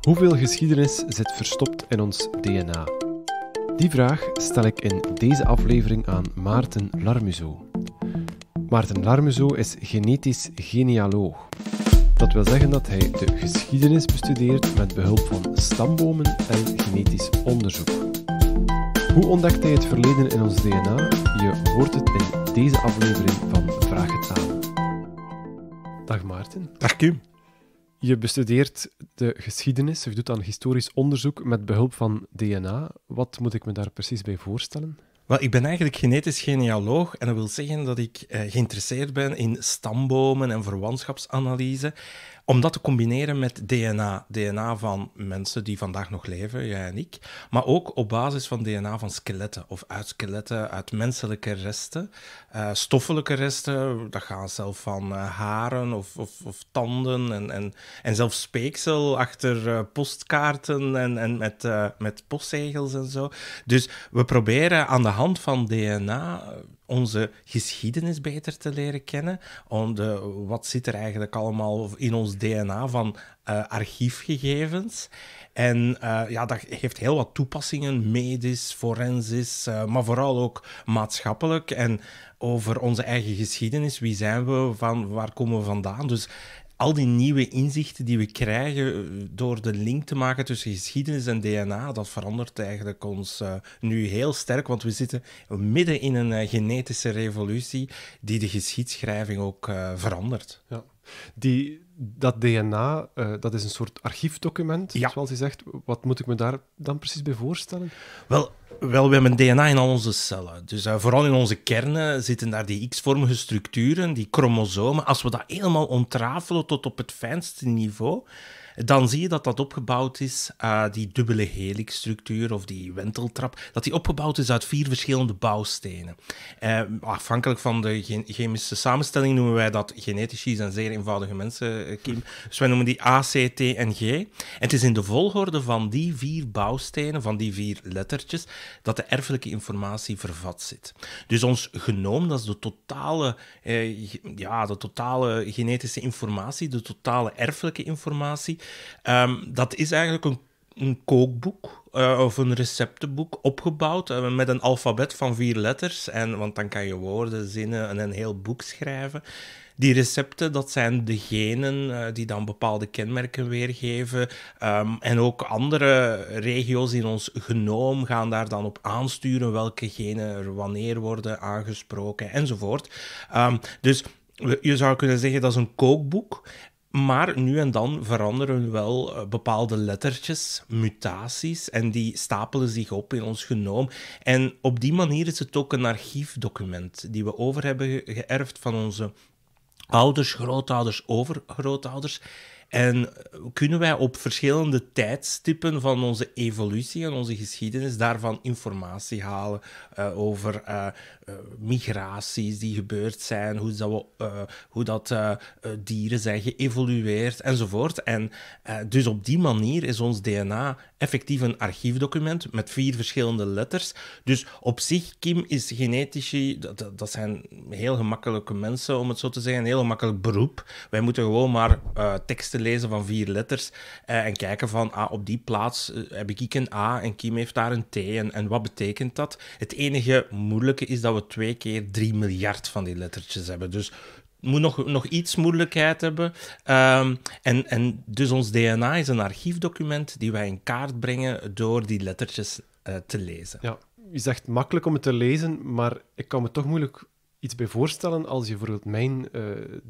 Hoeveel geschiedenis zit verstopt in ons DNA? Die vraag stel ik in deze aflevering aan Maarten Larmuzo. Maarten Larmuzo is genetisch genealoog. Dat wil zeggen dat hij de geschiedenis bestudeert met behulp van stambomen en genetisch onderzoek. Hoe ontdekt hij het verleden in ons DNA? Je hoort het in deze aflevering van Vraag het aan. Dag Maarten. Dag Kim. Je bestudeert de geschiedenis, of je doet dan historisch onderzoek met behulp van DNA. Wat moet ik me daar precies bij voorstellen? Wel, ik ben eigenlijk genetisch genealoog en dat wil zeggen dat ik eh, geïnteresseerd ben in stambomen en verwantschapsanalyse om dat te combineren met DNA. DNA van mensen die vandaag nog leven, jij en ik. Maar ook op basis van DNA van skeletten of uit skeletten, uit menselijke resten. Eh, stoffelijke resten, dat gaan zelf van eh, haren of, of, of, tanden en, en, en zelfs speeksel achter eh, postkaarten en, en met, met postzegels en zo. Dus we proberen aan de hand van DNA onze geschiedenis beter te leren kennen. wat zit er eigenlijk allemaal in ons DNA van eh, archiefgegevens. En eh, ja, dat heeft heel wat toepassingen, medisch, forensisch, eh, maar vooral ook maatschappelijk en over onze eigen geschiedenis. Wie zijn we, van waar komen we vandaan? Dus al die nieuwe inzichten die we krijgen eh, door de link te maken tussen geschiedenis en DNA, dat verandert eigenlijk ons eh, nu heel sterk, want we zitten midden in een eh, genetische revolutie die de geschiedschrijving ook verandert. Ja. Die, dat DNA, eh, dat is een soort archiefdocument, ja. zoals je zegt. Wat moet ik me daar dan precies bij voorstellen? Wel, wel we hebben DNA in al onze cellen. Dus eh, vooral in onze kernen zitten daar die X-vormige structuren, die chromosomen. Als we dat helemaal ontrafelen tot op het fijnste niveau, dan zie je dat dat opgebouwd is, eh, die dubbele helixstructuur of die wenteltrap, dat die opgebouwd is uit vier verschillende bouwstenen. Eh, afhankelijk van de chemische samenstelling noemen wij dat genetisch. Die zijn zeer eenvoudige mensen, eh, Kim. Dus wij noemen die A, C, T en G. En het is in de volgorde van die vier bouwstenen, van die vier lettertjes, dat de erfelijke informatie vervat zit. Dus ons genoom, dat is de totale, ja, de totale genetische informatie, de totale erfelijke informatie, Ehm, dat is eigenlijk een, een kookboek eh, of een receptenboek opgebouwd eh, met een alfabet van vier letters. En, want dan kan je woorden, zinnen en een heel boek schrijven. Die recepten, dat zijn de genen eh, die dan bepaalde kenmerken weergeven. Ehm, en ook andere regio's in ons genoom gaan daar dan op aansturen welke genen er wanneer worden aangesproken enzovoort. Ehm, dus je zou kunnen zeggen dat is een kookboek. Maar nu en dan veranderen wel eh, bepaalde lettertjes, mutaties, en die stapelen zich op in ons genoom. En op die manier is het ook een archiefdocument die we over hebben geërfd van onze ouders, grootouders, overgrootouders. En kunnen wij op verschillende tijdstippen van onze evolutie en onze geschiedenis daarvan informatie halen eh, over eh, eh, migraties die gebeurd zijn, hoe dat, hoe dat dieren zijn geëvolueerd enzovoort. En dus op die manier is ons DNA effectief een archiefdocument met vier verschillende letters. Dus op zich, Kim is genetici, dat, dat zijn heel gemakkelijke mensen om het zo te zeggen, een heel gemakkelijk beroep. Wij moeten gewoon maar teksten lezen van vier letters eh, en kijken van ah, op die plaats eh, heb ik een A en Kim heeft daar een T en, en wat betekent dat? Het enige moeilijke is dat we twee keer drie miljard van die lettertjes hebben. Dus moet nog, nog iets moeilijkheid hebben. Ehm, en, en dus ons DNA is een archiefdocument die wij in kaart brengen door die lettertjes eh, te lezen. Ja, je zegt makkelijk om het te lezen, maar ik kan me toch moeilijk iets bij voorstellen als je bijvoorbeeld mijn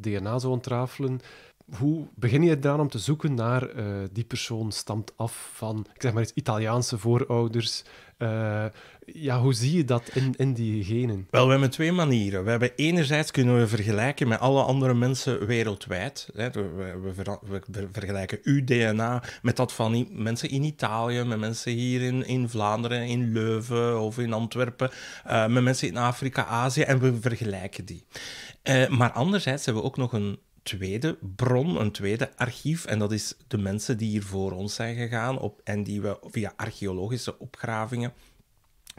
DNA zou ontrafelen hoe begin je daar om te zoeken naar eh, die persoon stamt af van, ik zeg maar iets, Italiaanse voorouders? Eh, ja, hoe zie je dat in, in die genen? Wel, we hebben twee manieren. We hebben enerzijds kunnen we vergelijken met alle andere mensen wereldwijd. Hè. We, vergelijken uw DNA met dat van mensen in Italië, met mensen hier in, in Vlaanderen, in Leuven of in Antwerpen, eh, met mensen in Afrika, Azië en we vergelijken die. maar anderzijds hebben we ook nog een tweede bron, een tweede archief. En dat is de mensen die hier voor ons zijn gegaan op, en die we via archeologische opgravingen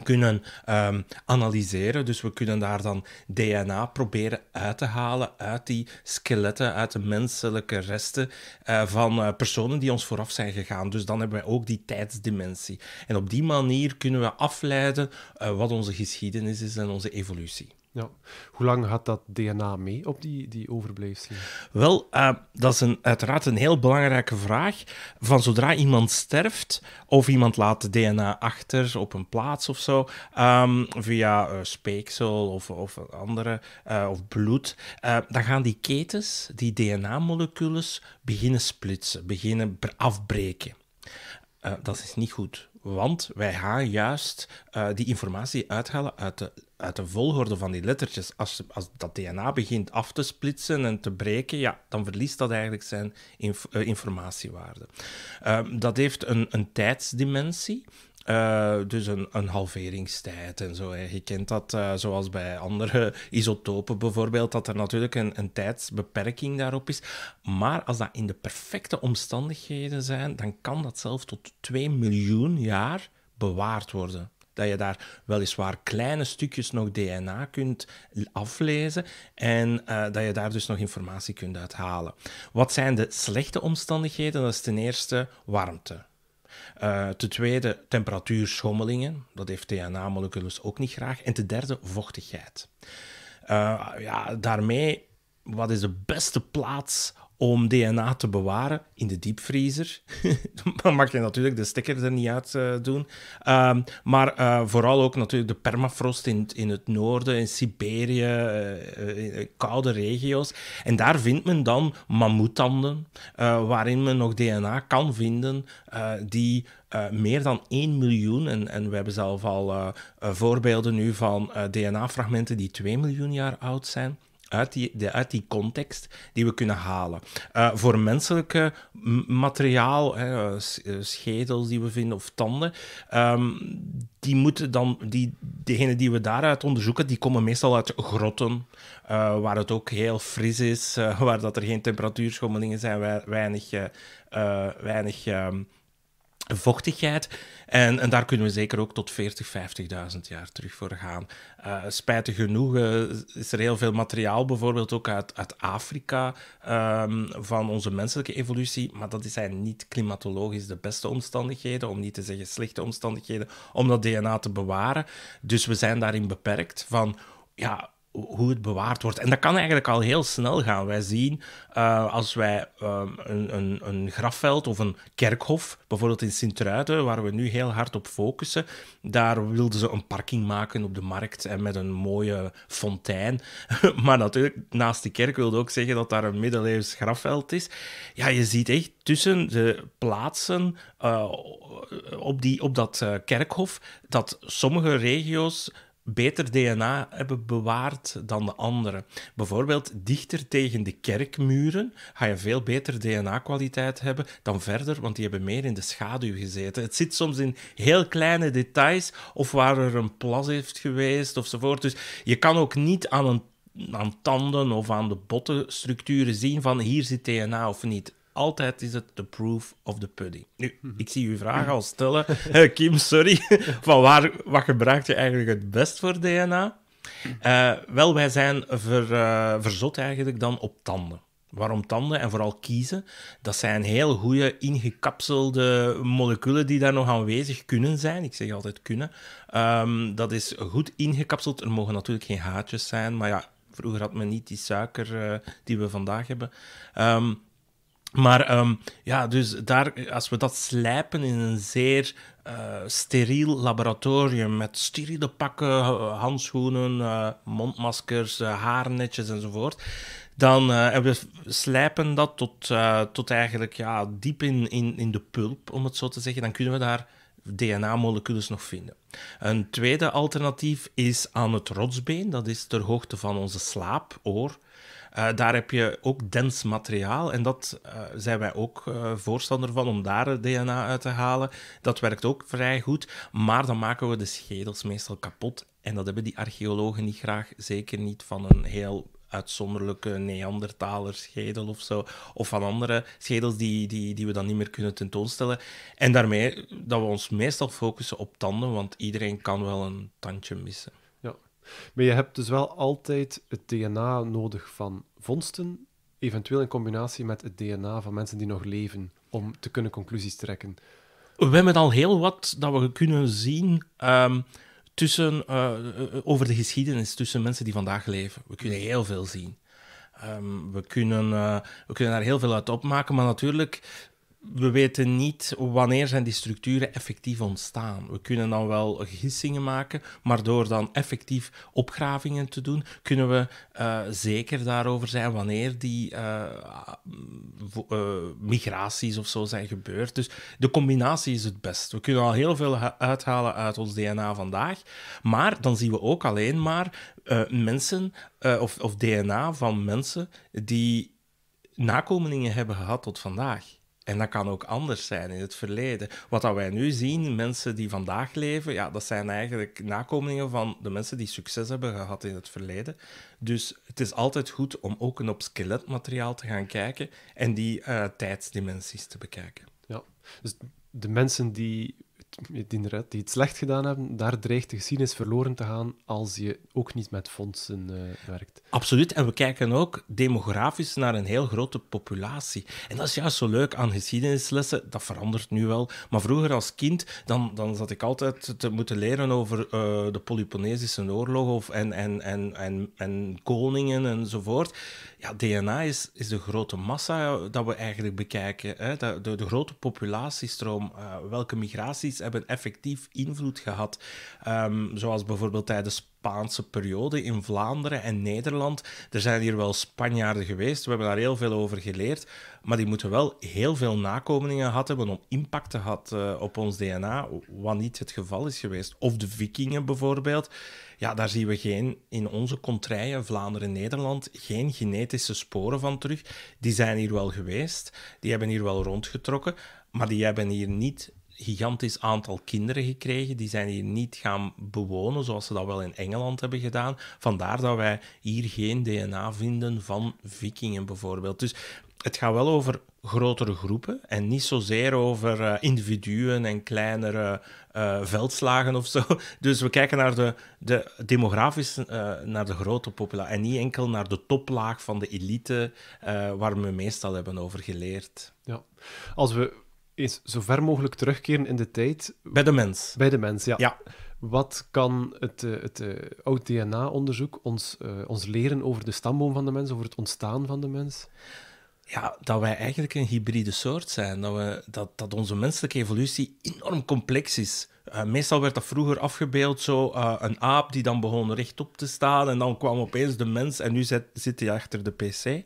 kunnen ehm, analyseren. Dus we kunnen daar dan DNA proberen uit te halen uit die skeletten, uit de menselijke resten eh, van eh, personen die ons vooraf zijn gegaan. Dus dan hebben we ook die tijdsdimensie. En op die manier kunnen we afleiden eh, wat onze geschiedenis is en onze evolutie. Ja. Hoe lang gaat dat DNA mee op die, die overblijfselen? Wel, eh, dat is een, uiteraard een heel belangrijke vraag. Van zodra iemand sterft, of iemand laat DNA achter op een plaats of zo, ehm, via eh, speeksel of, of andere, eh, of bloed, dan gaan die ketens, die DNA-molecules, beginnen splitsen, beginnen afbreken. dat is niet goed. Want wij gaan juist eh, die informatie uithalen uit de, uit de volgorde van die lettertjes. Als, als dat DNA begint af te splitsen en te breken, ja, dan verliest dat eigenlijk zijn eh, informatiewaarde. Ehm, dat heeft een, een tijdsdimensie. Eh, dus een, halveringstijd en zo. Je kent dat eh, zoals bij andere isotopen bijvoorbeeld, dat er natuurlijk een, een, tijdsbeperking daarop is. Maar als dat in de perfecte omstandigheden zijn, dan kan dat zelf tot 2 miljoen jaar bewaard worden. Dat je daar weliswaar kleine stukjes nog DNA kunt aflezen en eh, dat je daar dus nog informatie kunt uithalen. Wat zijn de slechte omstandigheden? Dat is ten eerste warmte. Eh, ten tweede, temperatuurschommelingen. Dat heeft DNA-moleculen ook niet graag. En ten derde, vochtigheid. Eh, ja, daarmee, wat is de beste plaats om DNA te bewaren in de diepvriezer. Dan mag je natuurlijk de sticker er niet uit eh, doen. Ehm, maar eh, vooral ook natuurlijk de permafrost in, in het noorden, in Siberië, in eh, koude regio's. En daar vindt men dan mammoetanden, waarin men nog DNA kan vinden die... meer dan 1 miljoen, en, en we hebben zelf al voorbeelden nu van DNA-fragmenten die 2 miljoen jaar oud zijn, uit die, context die we kunnen halen. Eh, voor menselijke materiaal, hè, eh, eh, schedels die we vinden of tanden, ehm, die moeten dan, die, degene die we daaruit onderzoeken, die komen meestal uit grotten, waar het ook heel fris is, waar dat er geen temperatuurschommelingen zijn, weinig, weinig ehm, vochtigheid. En, en, daar kunnen we zeker ook tot 40, 50.000 jaar terug voor gaan. Eh, spijtig genoeg eh, is er heel veel materiaal, bijvoorbeeld ook uit, uit Afrika, ehm, van onze menselijke evolutie. Maar dat zijn niet klimatologisch de beste omstandigheden, om niet te zeggen slechte omstandigheden, om dat DNA te bewaren. Dus we zijn daarin beperkt van, ja, hoe het bewaard wordt. En dat kan eigenlijk al heel snel gaan. Wij zien eh, als wij ehm, een, een, een, grafveld of een kerkhof, bijvoorbeeld in Sint-Truiden, waar we nu heel hard op focussen, daar wilden ze een parking maken op de markt en met een mooie fontein. maar natuurlijk, naast die kerk wilde ook zeggen dat daar een middeleeuws grafveld is. Ja, je ziet echt tussen de plaatsen eh, op, die, op dat eh, kerkhof dat sommige regio's beter DNA hebben bewaard dan de anderen. Bijvoorbeeld dichter tegen de kerkmuren ga je veel beter DNA-kwaliteit hebben dan verder, want die hebben meer in de schaduw gezeten. Het zit soms in heel kleine details of waar er een plas heeft geweest ofzovoort. Dus je kan ook niet aan, een, aan tanden of aan de bottenstructuren zien van hier zit DNA of niet altijd is het the proof of the pudding. Nu, mhm. ik zie uw vraag al stellen. Eh, Kim, sorry. Van waar, wat gebruik je eigenlijk het best voor DNA? Eh, wel, wij zijn ver, eh, verzot eigenlijk dan op tanden. Waarom tanden en vooral kiezen? Dat zijn heel goede ingekapselde moleculen die daar nog aanwezig kunnen zijn. Ik zeg altijd kunnen. Ehm, dat is goed ingekapseld. Er mogen natuurlijk geen haatjes zijn, maar ja, vroeger had men niet die suiker die we vandaag hebben. Um, maar ehm, ja, dus daar, als we dat slijpen in een zeer eh, steriel laboratorium met steriele pakken, eh, handschoenen, uh, mondmaskers, haarnetjes enzovoort, dan en we slijpen dat tot, tot eigenlijk ja, diep in, in, in de pulp, om het zo te zeggen. Dan kunnen we daar DNA-molecules nog vinden. Een tweede alternatief is aan het rotsbeen, dat is ter hoogte van onze slaapoor. Eh, daar heb je ook dens materiaal en dat eh, zijn wij ook eh, voorstander van om daar DNA uit te halen. Dat werkt ook vrij goed, maar dan maken we de schedels meestal kapot. En dat hebben die archeologen niet graag, zeker niet van een heel uitzonderlijke Neandertaler schedel of zo, of van andere schedels die, die, die we dan niet meer kunnen tentoonstellen. En daarmee dat we ons meestal focussen op tanden, want iedereen kan wel een tandje missen. Maar je hebt dus wel altijd het DNA nodig van vondsten, eventueel in combinatie met het DNA van mensen die nog leven, om te kunnen conclusies trekken. We hebben al heel wat dat we kunnen zien ehm, tussen, eh, eh, over de geschiedenis tussen mensen die vandaag leven. We kunnen heel veel zien. Ehm, we, kunnen, eh, we kunnen daar heel veel uit opmaken, maar natuurlijk we weten niet wanneer zijn die structuren effectief ontstaan. We kunnen dan wel gissingen maken, maar door dan effectief opgravingen te doen, kunnen we eh, zeker daarover zijn wanneer die eh, eh, migraties of zo zijn gebeurd. Dus de combinatie is het best. We kunnen al heel veel uithalen uit ons DNA vandaag, maar dan zien we ook alleen maar mensen of, of DNA van mensen die nakomelingen hebben gehad tot vandaag. En dat kan ook anders zijn in het verleden. Wat dat wij nu zien, mensen die vandaag leven, ja, dat zijn eigenlijk nakomelingen van de mensen die succes hebben gehad in het verleden. Dus het is altijd goed om ook een op skeletmateriaal te gaan kijken en die eh, tijdsdimensies te bekijken. Ja, dus de mensen die die het slecht gedaan hebben, daar dreigt de geschiedenis verloren te gaan als je ook niet met fondsen eh, werkt. Absoluut, en we kijken ook demografisch naar een heel grote populatie. En dat is juist zo leuk aan geschiedenislessen, dat verandert nu wel. Maar vroeger als kind, dan, dan zat ik altijd te moeten leren over eh, de Polyponesische oorlog of en, en, en, en, en koningen enzovoort ja, DNA is, is de grote massa dat we eigenlijk bekijken. Hè? De, de, de, grote populatiestroom. Eh, welke migraties hebben effectief invloed gehad? Ehm, zoals bijvoorbeeld tijdens Spaanse periode in Vlaanderen en Nederland. Er zijn hier wel Spanjaarden geweest, we hebben daar heel veel over geleerd. Maar die moeten wel heel veel nakomelingen gehad hebben om impact te had eh, op ons DNA, wat niet het geval is geweest. Of de vikingen bijvoorbeeld. Ja, daar zien we geen, in onze contraien, Vlaanderen en Nederland, geen genetische sporen van terug. Die zijn hier wel geweest, die hebben hier wel rondgetrokken, maar die hebben hier niet gigantisch aantal kinderen gekregen. Die zijn hier niet gaan bewonen, zoals ze dat wel in Engeland hebben gedaan. Vandaar dat wij hier geen DNA vinden van vikingen bijvoorbeeld. Dus het gaat wel over grotere groepen en niet zozeer over eh, individuen en kleinere eh, veldslagen of zo. Dus we kijken naar de, de demografisch eh, naar de grote populatie en niet enkel naar de toplaag van de elite, waar we meestal hebben over geleerd. Ja, als we eens zo ver mogelijk terugkeren in de tijd. Bij de mens. Bij de mens, ja. Wat kan het, het oud-DNA-onderzoek ons, ons leren over de stamboom van de mens, over het ontstaan van de mens? ja, dat wij eigenlijk een hybride soort zijn. Dat, we, dat, dat onze menselijke evolutie enorm complex is. Eh, meestal werd dat vroeger afgebeeld, zo eh, een aap die dan begon rechtop te staan en dan kwam opeens de mens en nu zit, zit hij achter de pc. Eh,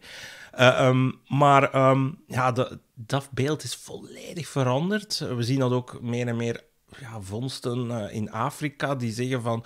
ehm, maar ehm, ja, dat beeld is volledig veranderd. We zien dat ook meer en meer ja, vondsten in Afrika die zeggen van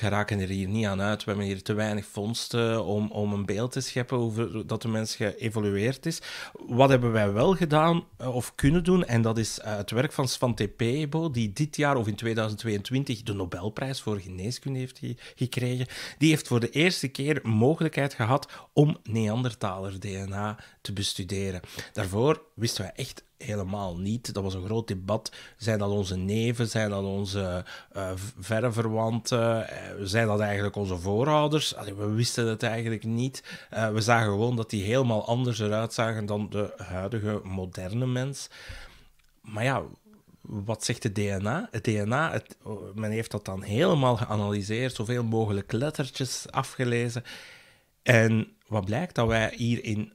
we raken er hier niet aan uit. We hebben hier te weinig vondsten om, om een beeld te scheppen over dat de mens geëvolueerd is. Wat hebben wij wel gedaan eh, of kunnen doen? En dat is eh, het werk van Svante Tepebo, die dit jaar of in 2022 de Nobelprijs voor geneeskunde heeft gekregen. Die heeft voor de eerste keer mogelijkheid gehad om Neandertaler DNA te bestuderen. Daarvoor wisten wij echt helemaal niet. Dat was een groot debat. Zijn dat onze neven? Zijn dat onze uh, verre verwanten? Eh, zijn dat eigenlijk onze voorouders? we wisten het eigenlijk niet. Eh, we zagen gewoon dat die helemaal anders eruit zagen dan de huidige moderne mens. Maar ja, wat zegt het DNA? Het DNA, oh, het, men heeft dat dan helemaal geanalyseerd, zoveel mogelijk lettertjes afgelezen. En wat blijkt dat wij hier in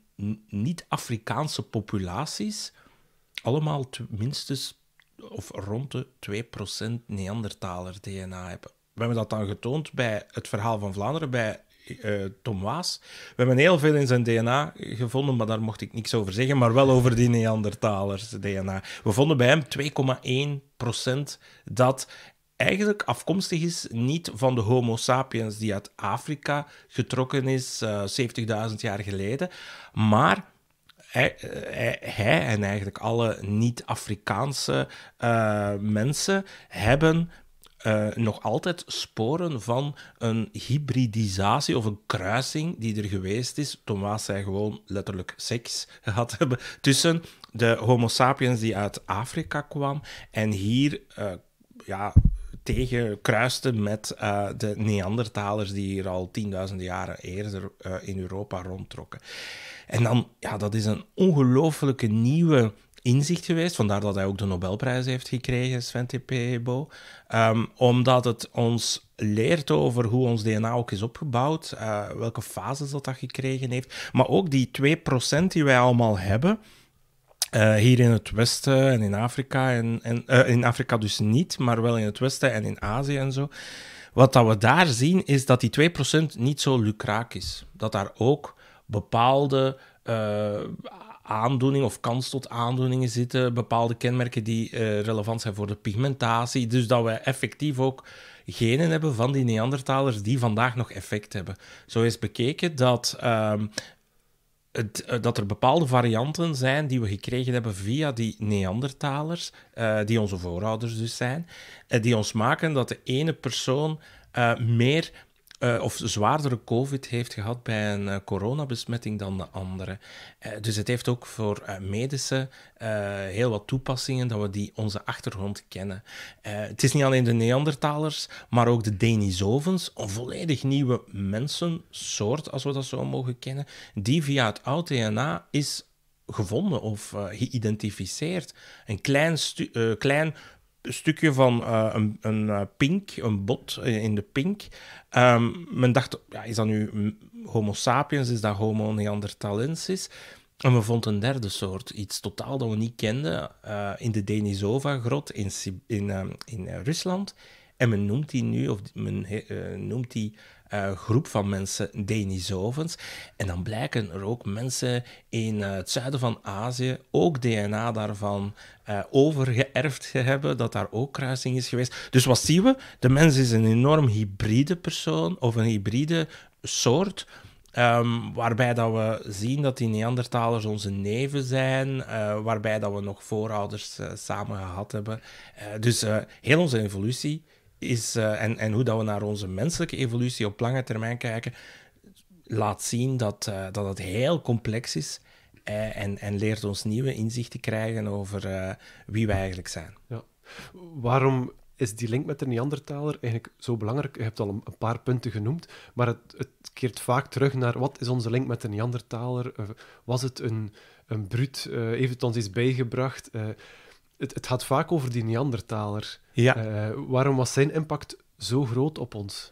niet-Afrikaanse populaties allemaal minstens of rond de 2% Neandertaler DNA hebben. We hebben dat dan getoond bij het verhaal van Vlaanderen, bij uh, Tom Waas. We hebben heel veel in zijn DNA gevonden, maar daar mocht ik niks over zeggen, maar wel over die Neandertalers DNA. We vonden bij hem 2,1% dat eigenlijk afkomstig is niet van de Homo sapiens die uit Afrika getrokken is 70.000 eh, jaar geleden, maar hij, eh, eh, en eigenlijk alle niet-Afrikaanse eh, mensen hebben nog altijd sporen van een hybridisatie of een kruising die er geweest is. Thomas zei gewoon letterlijk seks gehad hebben tussen de Homo sapiens die uit Afrika kwam en hier uh, ja, tegen met de Neandertalers die hier al tienduizenden jaren eerder in Europa rondtrokken. En dan, ja, dat is een ongelooflijke nieuwe inzicht geweest. Vandaar dat hij ook de Nobelprijs heeft gekregen, Sven T. Ehm, omdat het ons leert over hoe ons DNA ook is opgebouwd, eh, welke fases dat dat gekregen heeft. Maar ook die 2% die wij allemaal hebben, eh, hier in het Westen en in Afrika, en, en eh, in Afrika dus niet, maar wel in het Westen en in Azië en zo. Wat dat we daar zien is dat die 2% niet zo lucraak is. Dat daar ook bepaalde uh, eh, aandoeningen of kans tot aandoeningen zitten, bepaalde kenmerken die eh, relevant zijn voor de pigmentatie. Dus dat we effectief ook genen hebben van die Neandertalers die vandaag nog effect hebben. Zo is bekeken dat ehm, het, eh, dat er bepaalde varianten zijn die we gekregen hebben via die Neandertalers, die onze voorouders dus zijn, die ons maken dat de ene persoon meer eh, of zwaardere COVID heeft gehad bij een eh, coronabesmetting dan de andere. Eh, dus het heeft ook voor medische heel wat toepassingen dat we die onze achtergrond kennen. het is niet alleen de Neandertalers, maar ook de Denisovens, een volledig nieuwe mensensoort, als we dat zo mogen kennen, die via het oud DNA is gevonden of geïdentificeerd. Een klein, klein een stukje van eh, een, een eh, pink, een bot eh, in de pink. Ehm, men dacht, ja, is dat nu Homo sapiens, is dat Homo neanderthalensis? En we vonden een derde soort, iets totaal dat we niet kenden, in de Denisova-grot in, in, ehm, in Rusland. En men noemt die nu, of men noemt die eh, groep van mensen Denisovens. En dan blijken er ook mensen in eh, het zuiden van Azië ook DNA daarvan uh, overgeërfd hebben, dat daar ook kruising is geweest. Dus wat zien we? De mens is een enorm hybride persoon of een hybride soort. Ehm, waarbij dat we zien dat die Neandertalers onze neven zijn, waarbij dat we nog voorouders samen gehad hebben. dus heel onze evolutie is, eh, en, en hoe dat we naar onze menselijke evolutie op lange termijn kijken, laat zien dat, eh, dat het heel complex is eh, en, en leert ons nieuwe inzichten krijgen over wie wij eigenlijk zijn. Ja. Waarom is die link met de Neandertaler eigenlijk zo belangrijk? Je hebt al een paar punten genoemd, maar het, het keert vaak terug naar wat is onze link met de Neandertaler? Was het een, een bruut? heeft het ons iets bijgebracht? het, gaat vaak over die Neandertaler. Eh, waarom was zijn impact zo groot op ons?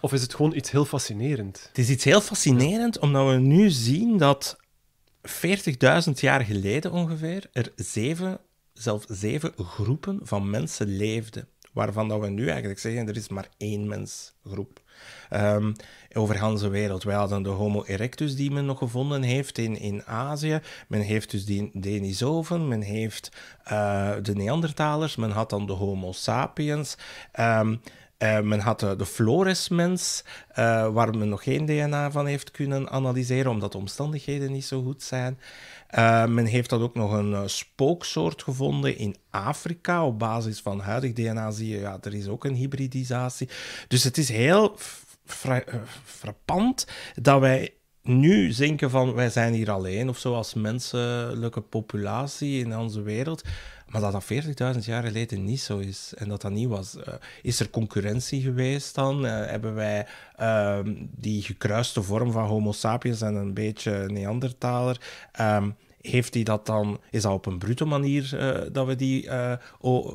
Of is het gewoon iets heel fascinerend? Het is iets heel fascinerend, omdat we nu zien dat 40.000 jaar geleden ongeveer er zeven, zelfs zeven groepen van mensen leefden. Waarvan dat we nu eigenlijk zeggen, er is maar één mensgroep. Um, over de wereld. Wij hadden de Homo erectus die men nog gevonden heeft in, in Azië. Men heeft dus de Denisoven, men heeft eh, de Neandertalers, men had dan de Homo sapiens. Ehm, eh, men had de, de flores eh, waar men nog geen DNA van heeft kunnen analyseren, omdat de omstandigheden niet zo goed zijn. Eh, men heeft dat ook nog een eh, spooksoort gevonden in Afrika. Op basis van huidig DNA zie je, ja, er is ook een hybridisatie. Dus het is heel fra eh, frappant dat wij nu denken van wij zijn hier alleen of zo als menselijke populatie in onze wereld. Maar dat dat 40.000 jaar geleden niet zo is en dat dat niet was. Eh, is er concurrentie geweest dan? Eh, hebben wij ehm, die gekruiste vorm van Homo sapiens en een beetje Neandertaler? Ehm, heeft die dat dan, is dat op een brute manier eh, dat we die uh,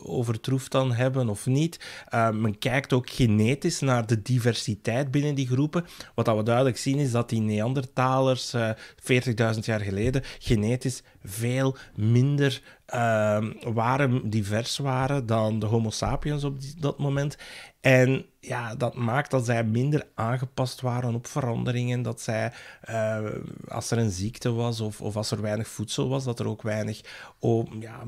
overtroefd dan hebben of niet? Ehm, men kijkt ook genetisch naar de diversiteit binnen die groepen. Wat dat we duidelijk zien is dat die Neandertalers 40.000 jaar geleden genetisch veel minder Ehm, waren divers waren dan de Homo sapiens op die, dat moment. En ja, dat maakt dat zij minder aangepast waren op veranderingen. Dat zij, eh, als er een ziekte was of, of als er weinig voedsel was, dat er ook weinig oh, ja,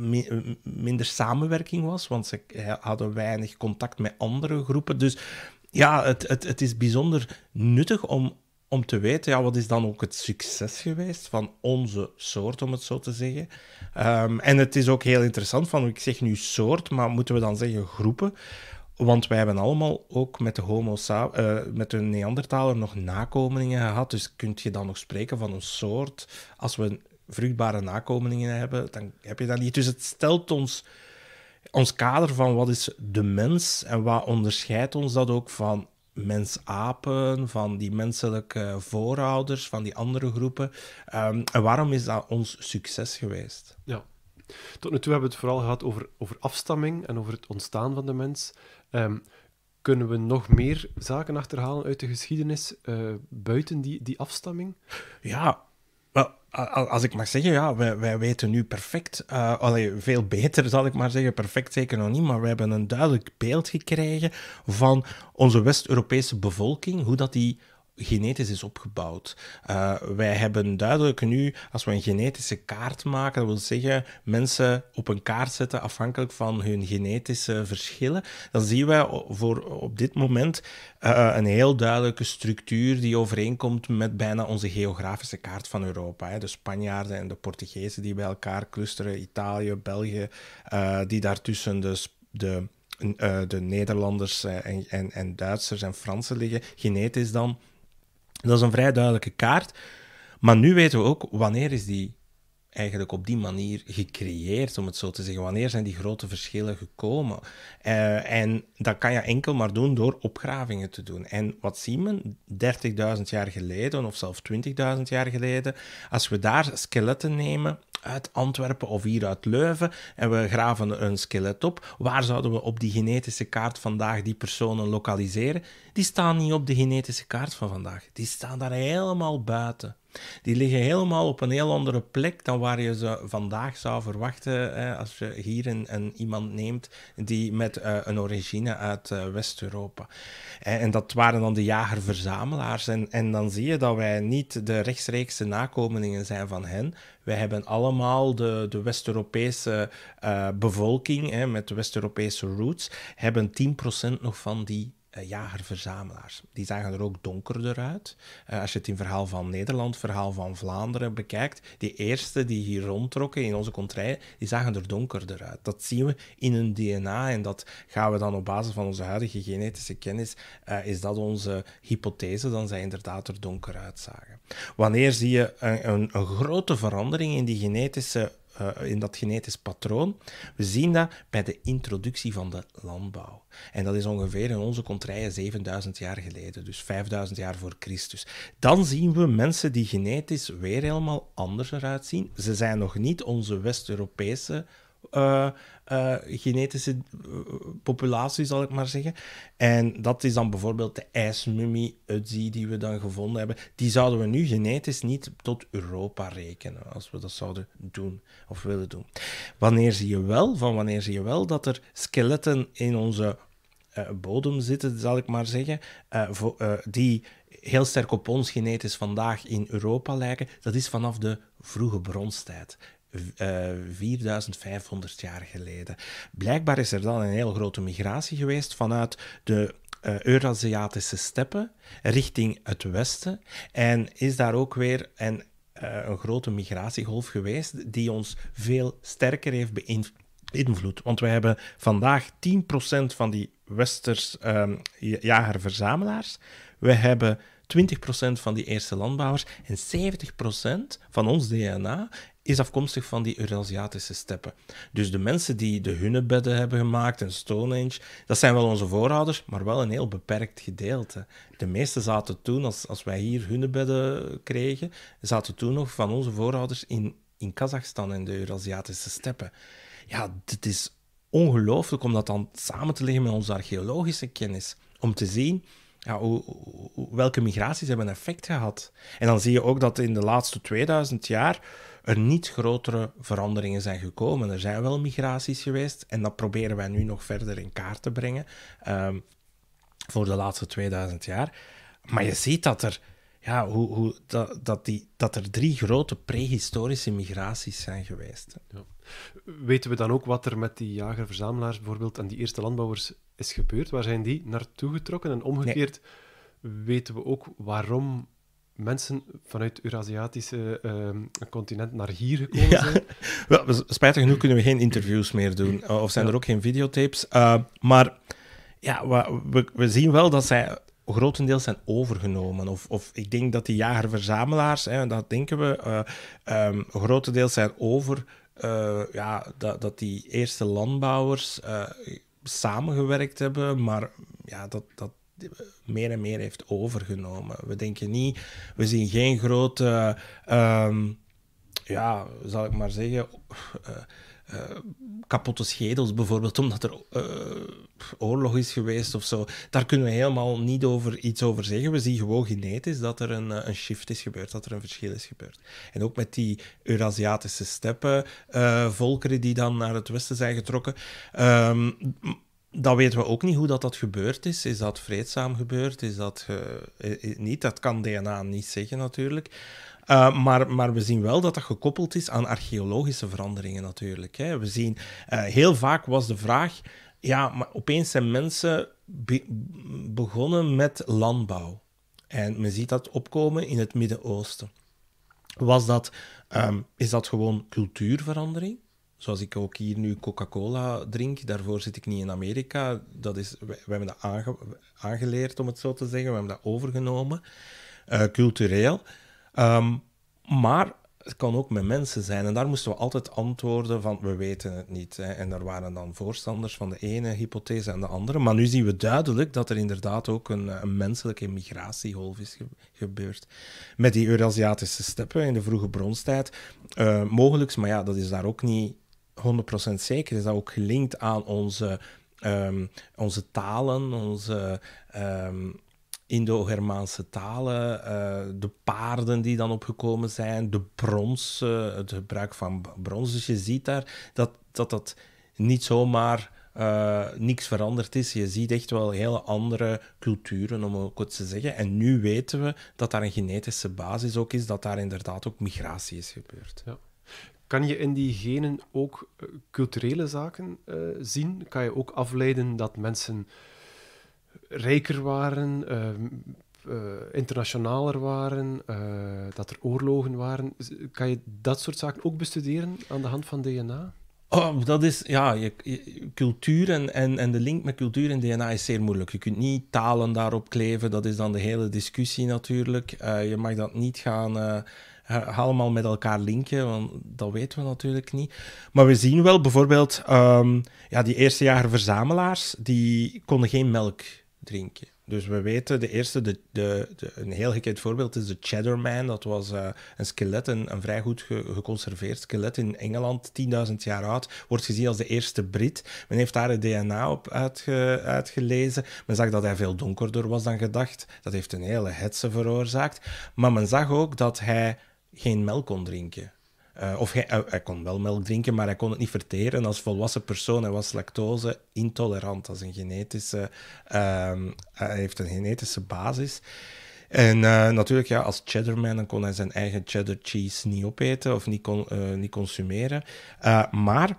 minder samenwerking was. Want ze hadden weinig contact met andere groepen. Dus ja, het, het, het is bijzonder nuttig om om te weten, ja, wat is dan ook het succes geweest van onze soort, om het zo te zeggen. Ehm, en het is ook heel interessant, van, ik zeg nu soort, maar moeten we dan zeggen groepen? Want wij hebben allemaal ook met de homo uh, met de Neandertaler nog nakomelingen gehad. Dus kun je dan nog spreken van een soort? Als we vruchtbare nakomelingen hebben, dan heb je dat niet. Dus het stelt ons, ons kader van wat is de mens en wat onderscheidt ons dat ook van mensapen, van die menselijke voorouders, van die andere groepen. Ehm, en waarom is dat ons succes geweest? Ja. Tot nu toe hebben we het vooral gehad over, over afstamming en over het ontstaan van de mens. Ehm, kunnen we nog meer zaken achterhalen uit de geschiedenis eh, buiten die, die afstamming? Ja, als ik mag zeggen, ja, wij, weten nu perfect, uh, allee, veel beter zal ik maar zeggen, perfect zeker nog niet, maar we hebben een duidelijk beeld gekregen van onze West-Europese bevolking, hoe dat die genetisch is opgebouwd. Eh, wij hebben duidelijk nu, als we een genetische kaart maken, dat wil zeggen mensen op een kaart zetten afhankelijk van hun genetische verschillen, dan zien wij voor op dit moment eh, een heel duidelijke structuur die overeenkomt met bijna onze geografische kaart van Europa. Hè. De Spanjaarden en de Portugezen die bij elkaar clusteren, Italië, België, eh, die daartussen de, de, de Nederlanders en, en, en Duitsers en Fransen liggen, genetisch dan dat is een vrij duidelijke kaart. Maar nu weten we ook wanneer is die eigenlijk op die manier gecreëerd, om het zo te zeggen. Wanneer zijn die grote verschillen gekomen? Eh, en dat kan je enkel maar doen door opgravingen te doen. En wat zien we 30.000 jaar geleden, of zelfs 20.000 jaar geleden, als we daar skeletten nemen uit Antwerpen of hier uit Leuven en we graven een skelet op. Waar zouden we op die genetische kaart vandaag die personen lokaliseren? Die staan niet op de genetische kaart van vandaag. Die staan daar helemaal buiten. Die liggen helemaal op een heel andere plek dan waar je ze vandaag zou verwachten hè, als je hier een, een, iemand neemt die met eh, een origine uit eh, West-Europa. En, en, dat waren dan de jager-verzamelaars. En, en dan zie je dat wij niet de rechtstreekse nakomelingen zijn van hen. Wij hebben allemaal de, de West-Europese eh, bevolking hè, met West-Europese roots, hebben 10% nog van die eh, jager-verzamelaars. Die zagen er ook donkerder uit. Eh, als je het in verhaal van Nederland, verhaal van Vlaanderen bekijkt, die eerste die hier rondtrokken in onze contraien, die zagen er donkerder uit. Dat zien we in hun DNA en dat gaan we dan op basis van onze huidige genetische kennis, eh, is dat onze hypothese, dan zij inderdaad er donker uitzagen. Wanneer zie je een, een, een grote verandering in die genetische eh, in dat genetisch patroon. We zien dat bij de introductie van de landbouw. En dat is ongeveer in onze kontrijen 7000 jaar geleden, dus 5000 jaar voor Christus. Dan zien we mensen die genetisch weer helemaal anders eruit zien. Ze zijn nog niet onze West-Europese eh, eh, genetische eh, populatie, zal ik maar zeggen. En dat is dan bijvoorbeeld de ijsmummie Udzi die we dan gevonden hebben. Die zouden we nu genetisch niet tot Europa rekenen, als we dat zouden doen of willen doen. Wanneer zie je wel, van wanneer zie je wel dat er skeletten in onze eh, bodem zitten, zal ik maar zeggen, die heel sterk op ons genetisch vandaag in Europa lijken, dat is vanaf de vroege bronstijd. 4500 eh, jaar geleden. Blijkbaar is er dan een heel grote migratie geweest vanuit de uh, Eurasiatische steppen richting het westen. En is daar ook weer een, eh, een grote migratiegolf geweest die ons veel sterker heeft beïnvloed Want we hebben vandaag 10% van die westers um, jager-verzamelaars. We hebben 20% van die eerste landbouwers. En 70% van ons DNA is afkomstig van die Eurasiatische steppen. Dus de mensen die de hunnebedden hebben gemaakt en Stonehenge, dat zijn wel onze voorouders, maar wel een heel beperkt gedeelte. De meeste zaten toen, als, als wij hier hunnebedden kregen, zaten toen nog van onze voorouders in, in Kazachstan en de Eurasiatische steppen. Ja, dit is ongelooflijk om dat dan samen te leggen met onze archeologische kennis. Om te zien ja, welke migraties hebben een effect gehad. En dan zie je ook dat in de laatste 2000 jaar er niet grotere veranderingen zijn gekomen. Er zijn wel migraties geweest en dat proberen wij nu nog verder in kaart te brengen ehm, voor de laatste 2000 jaar. Maar je ziet dat er, ja, hoe, hoe, dat, die, dat er drie grote prehistorische migraties zijn geweest. Ja. Weten we dan ook wat er met die jager-verzamelaars bijvoorbeeld en die eerste landbouwers is gebeurd? Waar zijn die naartoe getrokken? En omgekeerd weten we ook waarom mensen vanuit Eurasiatische uh, continent naar hier gekomen zijn. Wel, spijtig genoeg kunnen we geen interviews meer doen, of zijn er ook geen videotapes. Eh, maar ja, we, we, zien wel dat zij grotendeels zijn overgenomen. Of, of ik denk dat die jager-verzamelaars, dat denken we, eh, ehm, grotendeels zijn over... Eh, ja, dat, dat die eerste landbouwers samengewerkt hebben, maar ja, dat, dat meer en meer heeft overgenomen. We denken niet, we zien geen grote, ehm, ja, zal ik maar zeggen, eh, eh, kapotte schedels bijvoorbeeld, omdat er eh, oorlog is geweest of zo. Daar kunnen we helemaal niet over, iets over zeggen. We zien gewoon genetisch dat er een, een shift is gebeurd, dat er een verschil is gebeurd. En ook met die Eurasiatische steppen, volkeren die dan naar het westen zijn getrokken. Um, dat weten we ook niet hoe dat, dat gebeurd is. Is dat vreedzaam gebeurd? Is dat niet? Dat kan DNA niet zeggen natuurlijk. Eh, maar, maar we zien wel dat dat gekoppeld is aan archeologische veranderingen natuurlijk. Hè. We zien, eh, heel vaak was de vraag, ja, maar opeens zijn mensen begonnen met landbouw. En men ziet dat opkomen in het Midden-Oosten. Was dat, ehm, is dat gewoon cultuurverandering? zoals ik ook hier nu Coca-Cola drink, daarvoor zit ik niet in Amerika. Dat is, we, hebben dat aangeleerd, om het zo te zeggen. We hebben dat overgenomen, eh, cultureel. Ehm, maar het kan ook met mensen zijn. En daar moesten we altijd antwoorden van, we weten het niet. Hè. En daar waren dan voorstanders van de ene hypothese en de andere. Maar nu zien we duidelijk dat er inderdaad ook een, een menselijke migratiegolf is gebeurd. Met die Eurasiatische steppen in de vroege bronstijd. Uh, eh, mogelijks, maar ja, dat is daar ook niet 100% zeker is dat ook gelinkt aan onze, ehm, onze talen, onze ehm, Indo-Germaanse talen, eh, de paarden die dan opgekomen zijn, de brons, eh, het gebruik van brons. Dus je ziet daar dat dat, dat niet zomaar uh, niks veranderd is. Je ziet echt wel hele andere culturen, om het kort te zeggen. En nu weten we dat daar een genetische basis ook is, dat daar inderdaad ook migratie is gebeurd. Ja. Kan je in die genen ook eh, culturele zaken eh, zien? Kan je ook afleiden dat mensen rijker waren, ehm, eh, internationaler waren, dat er oorlogen waren? Kan je dat soort zaken ook bestuderen aan de hand van DNA? Oh, dat is, ja, je, cultuur en, en, en de link met cultuur en DNA is zeer moeilijk. Je kunt niet talen daarop kleven, dat is dan de hele discussie natuurlijk. je mag dat niet gaan allemaal met elkaar linken, want dat weten we natuurlijk niet. Maar we zien wel bijvoorbeeld, um, ja, die jaren verzamelaars, die konden geen melk drinken. Dus we weten, de eerste, de, de, een heel gekend voorbeeld is de Cheddar Man. Dat was eh, een skelet, een, vrij goed geconserveerd skelet in Engeland, 10.000 jaar oud. Wordt gezien als de eerste Brit. Men heeft daar het DNA op uitgelezen. Men zag dat hij veel donkerder was dan gedacht. Dat heeft een hele hetze veroorzaakt. Maar men zag ook dat hij geen melk kon drinken. Eh, of hij, eh, hij, kon wel melk drinken, maar hij kon het niet verteren. Als volwassen persoon, hij was lactose intolerant. Dat is een genetische, ehm, hij heeft een genetische basis. En eh, natuurlijk, ja, als cheddarman dan kon hij zijn eigen cheddar cheese niet opeten of niet, kon, niet consumeren. maar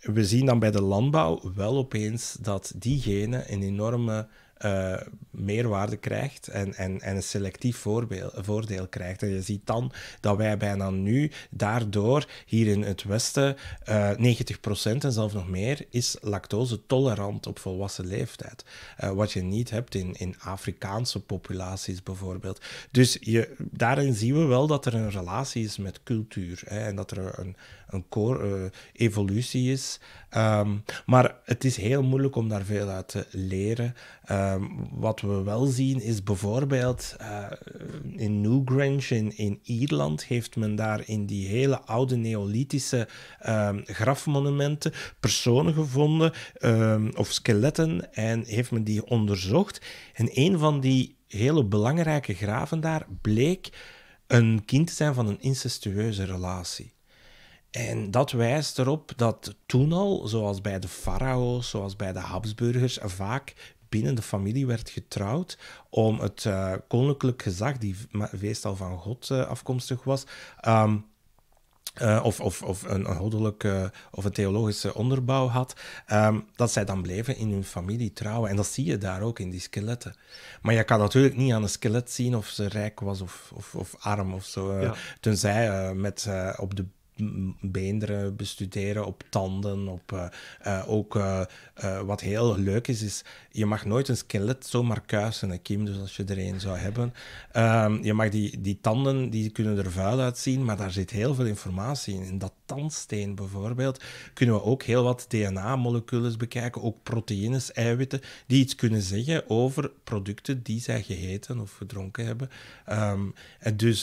we zien dan bij de landbouw wel opeens dat die genen een enorme uh, meerwaarde krijgt en, en, en een selectief voorbeeld, voordeel krijgt. En je ziet dan dat wij bijna nu daardoor hier in het Westen uh, eh, 90% en zelfs nog meer is lactose tolerant op volwassen leeftijd. Eh, wat je niet hebt in, in Afrikaanse populaties bijvoorbeeld. Dus je, daarin zien we wel dat er een relatie is met cultuur hè, en dat er een, een core, evolutie is. Ehm, maar het is heel moeilijk om daar veel uit te leren. Ehm, Ehm, wat we wel zien is bijvoorbeeld eh, in Newgrange in, in Ierland heeft men daar in die hele oude neolithische ehm, grafmonumenten personen gevonden ehm, of skeletten en heeft men die onderzocht. En een van die hele belangrijke graven daar bleek een kind te zijn van een incestueuze relatie. En dat wijst erop dat toen al, zoals bij de farao's, zoals bij de Habsburgers, vaak binnen de familie werd getrouwd om het eh, koninklijk gezag, die veestal van God eh, afkomstig was, ehm, eh, of, of, een, een goddelijke of een theologische onderbouw had, ehm, dat zij dan bleven in hun familie trouwen. En dat zie je daar ook in die skeletten. Maar je kan natuurlijk niet aan een skelet zien of ze rijk was of, of, of arm of zo. Tenzij met op de beenderen bestuderen, op tanden, op eh, eh, ook eh, wat heel leuk is, is je mag nooit een skelet zomaar kuisen, hè, Kim, dus als je er een zou hebben. Ehm, je mag die, die tanden, die kunnen er vuil uitzien, maar daar zit heel veel informatie in. In dat tandsteen bijvoorbeeld kunnen we ook heel wat DNA-moleculen bekijken, ook proteïnes, eiwitten, die iets kunnen zeggen over producten die zij gegeten of gedronken hebben. Ehm, en dus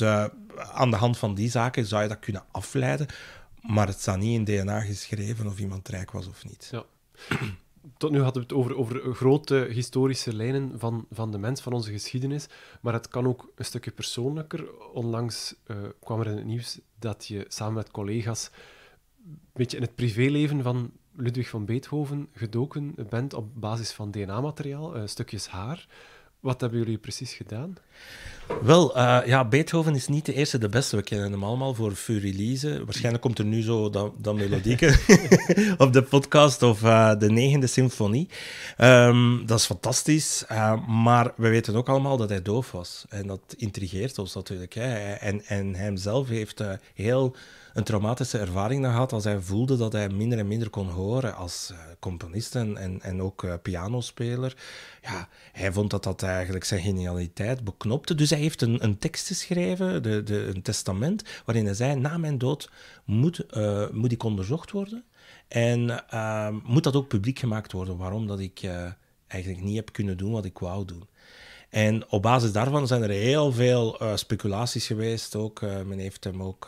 aan de hand van die zaken zou je dat kunnen afleiden. Maar het staat niet in DNA geschreven of iemand rijk was of niet. Ja. Tot nu hadden we het over, over grote historische lijnen van, van de mens, van onze geschiedenis. Maar het kan ook een stukje persoonlijker. Onlangs eh, kwam er in het nieuws dat je samen met collega's een beetje in het privéleven van Ludwig van Beethoven gedoken bent op basis van DNA-materiaal, uh, eh, stukjes haar. Wat hebben jullie precies gedaan? Wel, eh, ja, Beethoven is niet de eerste, de beste. We kennen hem allemaal voor Furilize. Waarschijnlijk komt er nu zo dat, dat melodieke op de podcast of eh, de negende symfonie. Ehm, dat is fantastisch, eh, maar we weten ook allemaal dat hij doof was. En dat intrigeert ons natuurlijk. Hè. En, en hemzelf heeft heel een traumatische ervaring naar gehad als hij voelde dat hij minder en minder kon horen als eh, componist en, en, en ook eh, pianospeler. Ja, hij vond dat dat eigenlijk zijn genialiteit beknopte. Dus hij heeft een, een tekst geschreven, de, de, een testament, waarin hij zei, na mijn dood moet, eh, moet ik onderzocht worden. En moet dat ook publiek gemaakt worden, waarom dat ik eigenlijk niet heb kunnen doen wat ik wou doen. En op basis daarvan zijn er heel veel eh, speculaties geweest. Ook, eh, men heeft hem ook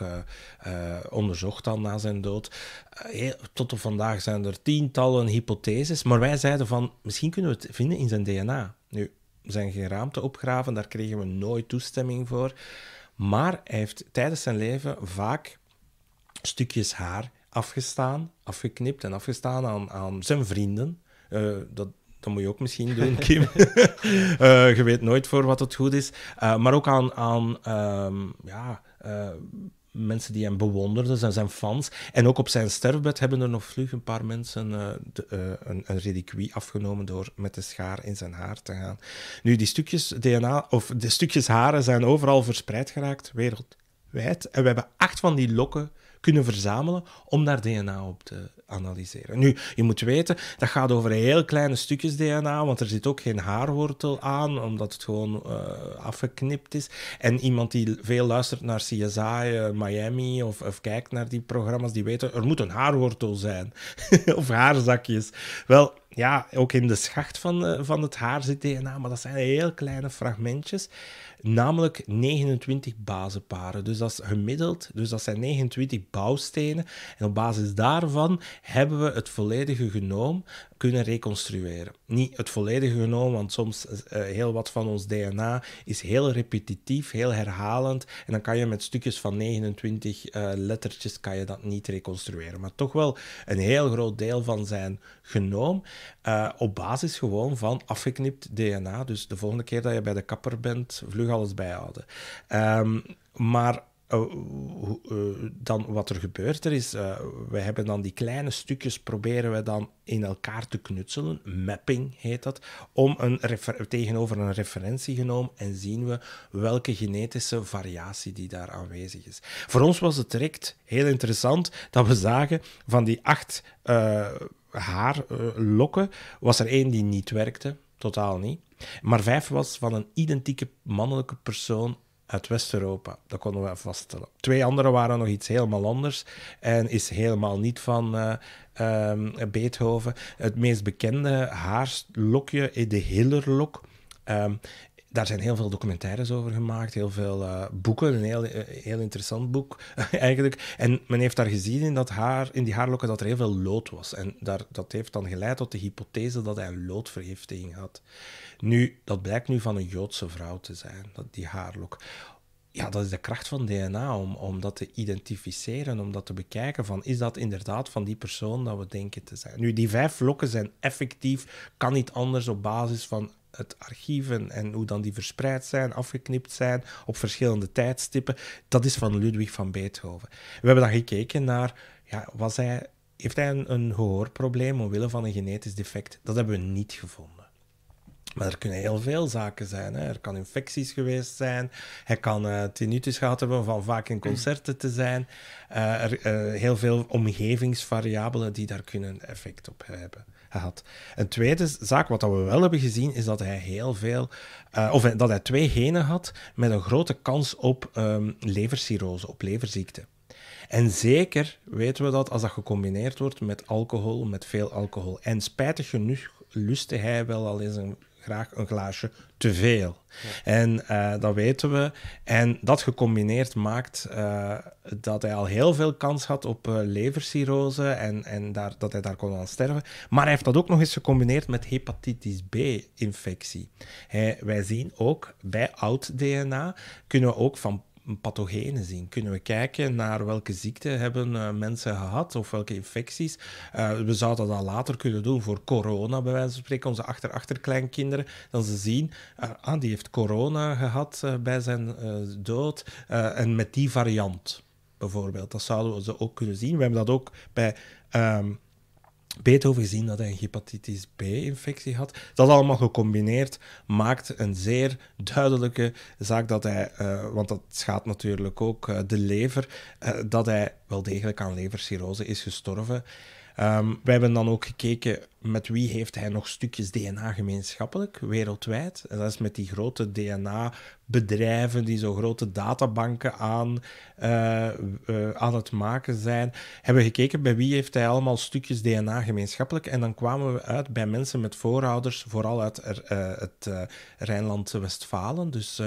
eh, onderzocht dan na zijn dood. Heel, tot op vandaag zijn er tientallen hypotheses. Maar wij zeiden van, misschien kunnen we het vinden in zijn DNA. Nu, zijn geen ruimte opgraven, daar kregen we nooit toestemming voor. Maar hij heeft tijdens zijn leven vaak stukjes haar afgestaan, afgeknipt en afgestaan aan, aan zijn vrienden. Uh, dat dat moet je ook misschien doen, Kim. Eh, je weet nooit voor wat het goed is. Eh, maar ook aan, aan ehm, ja, eh, mensen die hem bewonderden, zijn, zijn fans. En ook op zijn sterfbed hebben er nog vlug een paar mensen een, een reliquie afgenomen door met de schaar in zijn haar te gaan. Nu, die stukjes DNA, of de stukjes haren zijn overal verspreid geraakt, wereldwijd. En we hebben acht van die lokken kunnen verzamelen om daar DNA op te analyseren. Nu, je moet weten, dat gaat over heel kleine stukjes DNA, want er zit ook geen haarwortel aan, omdat het gewoon eh, afgeknipt is. En iemand die veel luistert naar CSI eh, Miami of, of, kijkt naar die programma's, die weten, er moet een haarwortel zijn. of haarzakjes. Wel, ja, ook in de schacht van, eh, van het haar zit DNA, maar dat zijn heel kleine fragmentjes namelijk 29 bazenparen. Dus dat is gemiddeld, dus dat zijn 29 bouwstenen. En op basis daarvan hebben we het volledige genoom kunnen reconstrueren niet het volledige genoom, want soms uh, heel wat van ons DNA is heel repetitief, heel herhalend. En dan kan je met stukjes van 29 eh, lettertjes kan je dat niet reconstrueren. Maar toch wel een heel groot deel van zijn genoom eh, op basis gewoon van afgeknipt DNA. Dus de volgende keer dat je bij de kapper bent, vlug alles bijhouden. Ehm, maar eh, eh, dan wat er gebeurt er is, eh, we hebben dan die kleine stukjes proberen we dan in elkaar te knutselen, mapping heet dat, om een tegenover een referentie genomen en zien we welke genetische variatie die daar aanwezig is. Voor ons was het direct heel interessant dat we zagen van die acht haarlokken, was er één die niet werkte, totaal niet. Maar vijf was van een identieke mannelijke persoon uit West-Europa. Dat konden we vaststellen. Twee andere waren nog iets helemaal anders en is helemaal niet van eh, ehm, Beethoven. Het meest bekende haarlokje, eh, de Hillerlok. Ehm, daar zijn heel veel documentaires over gemaakt, heel veel eh, boeken, een heel, eh, heel interessant boek eigenlijk. En men heeft daar gezien in, dat haar, in die haarlokken dat er heel veel lood was. En daar, dat heeft dan geleid tot de hypothese dat hij een loodvergiftiging had. Nu, dat blijkt nu van een Joodse vrouw te zijn, dat, die haarlok. Ja, dat is de kracht van DNA, om, om dat te identificeren, om dat te bekijken van, is dat inderdaad van die persoon dat we denken te zijn? Nu, die vijf lokken zijn effectief, kan niet anders op basis van het archief en, hoe dan die verspreid zijn, afgeknipt zijn op verschillende tijdstippen, dat is van Ludwig van Beethoven. We hebben dan gekeken naar, ja, was hij, heeft hij een, een gehoorprobleem omwille van een genetisch defect? Dat hebben we niet gevonden. Maar er kunnen heel veel zaken zijn. Hè. Er kan infecties geweest zijn. Hij kan uh, tinnitus gehad hebben van vaak in concerten te zijn. Eh, er, eh, heel veel omgevingsvariabelen die daar kunnen effect op hebben had. Een tweede zaak, wat we wel hebben gezien, is dat hij heel veel, eh, of dat hij twee genen had met een grote kans op um, ehm, levercirrose, op leverziekte. En zeker weten we dat als dat gecombineerd wordt met alcohol, met veel alcohol. En spijtig genoeg lustte hij wel al eens een graag een glaasje te veel. En eh, dat weten we. En dat gecombineerd maakt eh, dat hij al heel veel kans had op uh, leversirose en, en daar, dat hij daar kon aan sterven. Maar hij heeft dat ook nog eens gecombineerd met hepatitis B-infectie. Wij zien ook bij oud DNA kunnen we ook van pathogenen zien. Kunnen we kijken naar welke ziekten hebben eh, mensen gehad of welke infecties. Uh, we zouden dat later kunnen doen voor corona, bij wijze van spreken, onze achter-achterkleinkinderen. dan ze zien, uh, die heeft corona gehad bij zijn dood en met die variant bijvoorbeeld. Dat zouden we ze ook kunnen zien. We hebben dat ook bij ehm, Beethoven gezien dat hij een hepatitis B-infectie had. Dat allemaal gecombineerd maakt een zeer duidelijke zaak dat hij, eh, want dat schaadt natuurlijk ook eh, de lever, eh, dat hij wel degelijk aan levercirrose is gestorven. Um, we hebben dan ook gekeken met wie heeft hij nog stukjes DNA gemeenschappelijk wereldwijd. En dat is met die grote DNA-bedrijven die zo grote databanken aan, eh, eh, aan het maken zijn. Hebben we gekeken bij wie heeft hij allemaal stukjes DNA gemeenschappelijk. En dan kwamen we uit bij mensen met voorouders, vooral uit eh, het Rijnland-Westfalen. Dus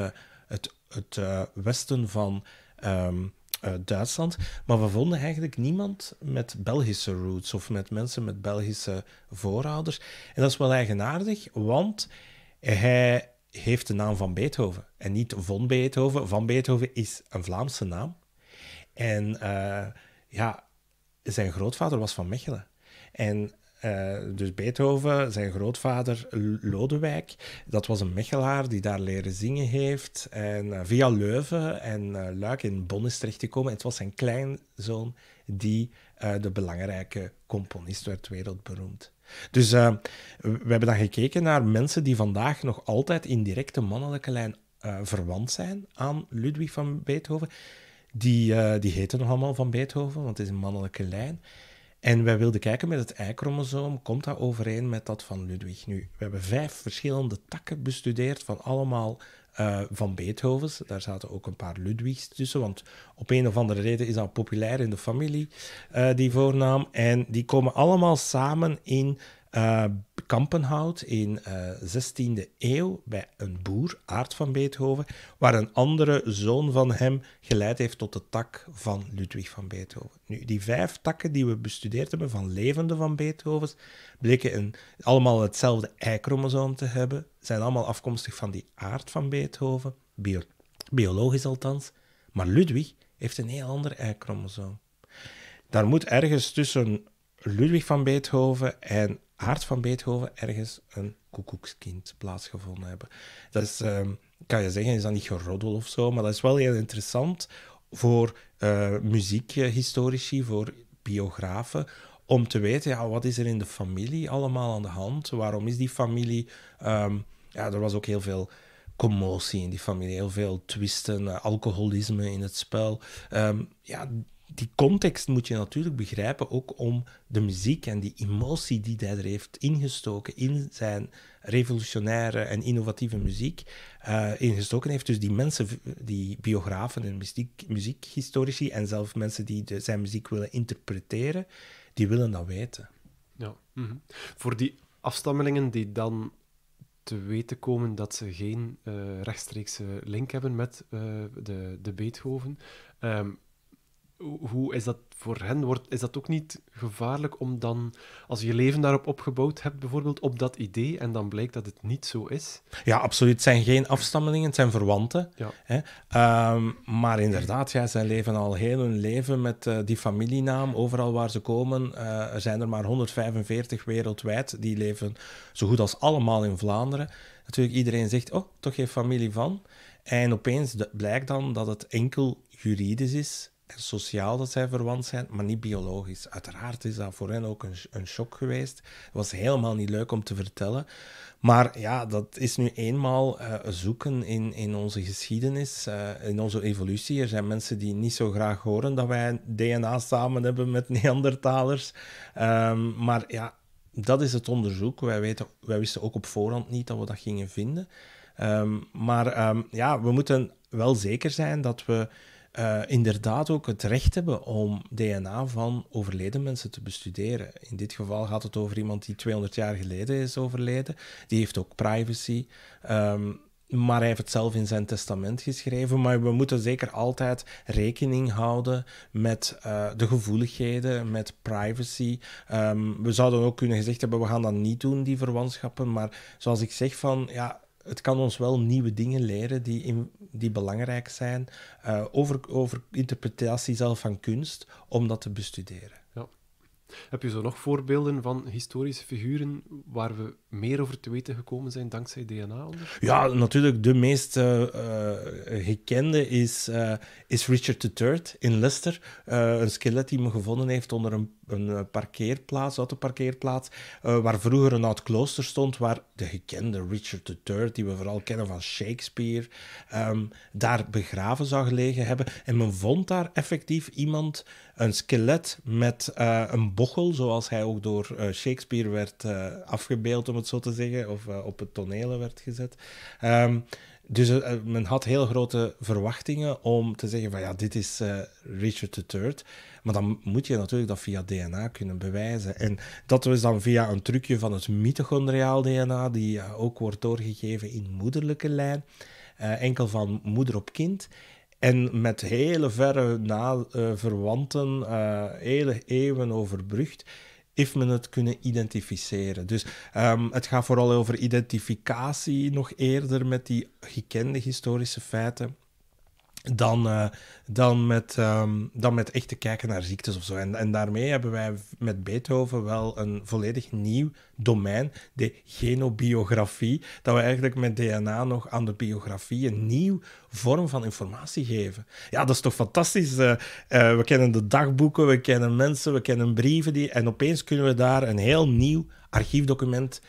het, het westen van... Ehm, eh, Duitsland. Maar we vonden eigenlijk niemand met Belgische roots of met mensen met Belgische voorouders. En dat is wel eigenaardig, want hij heeft de naam van Beethoven. En niet von Beethoven. Van Beethoven is een Vlaamse naam. En eh, ja, zijn grootvader was van Mechelen. En eh, dus Beethoven, zijn grootvader Lodewijk, dat was een Mechelaar die daar leren zingen heeft. En eh, via Leuven en uh, Luik in Bonn is terechtgekomen. En het was zijn kleinzoon die de belangrijke componist werd wereldberoemd. Dus we hebben dan gekeken naar mensen die vandaag nog altijd in directe mannelijke lijn verwant zijn aan Ludwig van Beethoven. Die, die heten nog allemaal van Beethoven, want het is een mannelijke lijn. En wij wilden kijken met het Y-chromosoom, komt dat overeen met dat van Ludwig? Nu, we hebben vijf verschillende takken bestudeerd van allemaal eh, van Beethovens. Daar zaten ook een paar Ludwigs tussen, want op een of andere reden is dat populair in de familie, eh, die voornaam. En die komen allemaal samen in uh, kampenhout in eh, de 16e eeuw bij een boer, Aard van Beethoven, waar een andere zoon van hem geleid heeft tot de tak van Ludwig van Beethoven. Nu, die vijf takken die we bestudeerd hebben van levende van Beethovens, bleken een, allemaal hetzelfde Y-chromosoom te hebben, zijn allemaal afkomstig van die Aard van Beethoven, biologisch althans. Maar Ludwig heeft een heel ander Y-chromosoom. Daar moet ergens tussen Ludwig van Beethoven en Hart van Beethoven ergens een koekoekskind plaatsgevonden hebben. Dat is, ehm, kan je zeggen, is dat niet geroddel of zo, maar dat is wel heel interessant voor uh, muziekhistorici, voor biografen, om te weten, ja, wat is er in de familie allemaal aan de hand? Waarom is die familie... Ehm, ja, er was ook heel veel commotie in die familie, heel veel twisten, eh, alcoholisme in het spel. Ehm, ja, die context moet je natuurlijk begrijpen ook om de muziek en die emotie die hij er heeft ingestoken in zijn revolutionaire en innovatieve muziek eh, ingestoken heeft. Dus die mensen, die biografen en muziekhistorici en zelf mensen die de, zijn muziek willen interpreteren, die willen dat weten. Ja. Mhm. Voor die afstammelingen die dan te weten komen dat ze geen eh, rechtstreekse link hebben met eh, de, de Beethoven. Ehm, hoe is dat voor hen? Wordt, is dat ook niet gevaarlijk om dan, als je je leven daarop opgebouwd hebt, bijvoorbeeld op dat idee, en dan blijkt dat het niet zo is? Ja, absoluut. Het zijn geen afstammelingen, het zijn verwanten. Ja. Hè? Ehm, maar inderdaad, ja, zij leven al heel hun leven met eh, die familienaam. Overal waar ze komen, eh, er zijn er maar 145 wereldwijd. Die leven zo goed als allemaal in Vlaanderen. Natuurlijk, iedereen zegt, oh, toch geen familie van. En opeens blijkt dan dat het enkel juridisch is sociaal dat zij verwant zijn, maar niet biologisch. Uiteraard is dat voor hen ook een, een shock geweest. Het was helemaal niet leuk om te vertellen. Maar ja, dat is nu eenmaal eh, zoeken in, in onze geschiedenis, eh, in onze evolutie. Er zijn mensen die niet zo graag horen dat wij DNA samen hebben met Neandertalers. Ehm, maar ja, dat is het onderzoek. Wij, weten, wij wisten ook op voorhand niet dat we dat gingen vinden. Ehm, maar ehm, ja, we moeten wel zeker zijn dat we eh, inderdaad ook het recht hebben om DNA van overleden mensen te bestuderen. In dit geval gaat het over iemand die 200 jaar geleden is overleden. Die heeft ook privacy. Ehm, maar hij heeft het zelf in zijn testament geschreven. Maar we moeten zeker altijd rekening houden met eh, de gevoeligheden, met privacy. Ehm, we zouden ook kunnen gezegd hebben, we gaan dat niet doen, die verwantschappen. Maar zoals ik zeg, van, ja, het kan ons wel nieuwe dingen leren die, in, die belangrijk zijn eh, over, over interpretatie zelf van kunst, om dat te bestuderen. Ja. Heb je zo nog voorbeelden van historische figuren waar we meer over te weten gekomen zijn dankzij DNA? Ja, natuurlijk. De meest eh, eh, gekende is, is Richard III in Leicester. een skelet die men gevonden heeft onder een een eh, parkeerplaats, autoparkeerplaats, uh, waar vroeger een oud klooster stond, waar de gekende Richard III, die we vooral kennen van Shakespeare, ehm, daar begraven zou gelegen hebben. En men vond daar effectief iemand, een skelet met eh, een bochel, zoals hij ook door Shakespeare werd afgebeeld, om het zo te zeggen, of op het toneel werd gezet. Um, dus eh, eh, men had heel grote verwachtingen om te zeggen van ja, dit is eh, Richard III. Maar dan moet je natuurlijk dat via DNA kunnen bewijzen. En dat was dan via een trucje van het mitochondriaal DNA, die ook wordt doorgegeven in moederlijke lijn, enkel van moeder op kind. En met hele verre na, verwanten, hele eeuwen overbrugd heeft men het kunnen identificeren. Dus ehm, het gaat vooral over identificatie nog eerder met die gekende historische feiten dan, eh, dan, met, ehm, dan met echt te kijken naar ziektes of zo. En, en daarmee hebben wij met Beethoven wel een volledig nieuw domein, de genobiografie, dat we eigenlijk met DNA nog aan de biografie een nieuw vorm van informatie geven. Ja, dat is toch fantastisch. Eh, eh, we kennen de dagboeken, we kennen mensen, we kennen brieven, die, en opeens kunnen we daar een heel nieuw archiefdocument,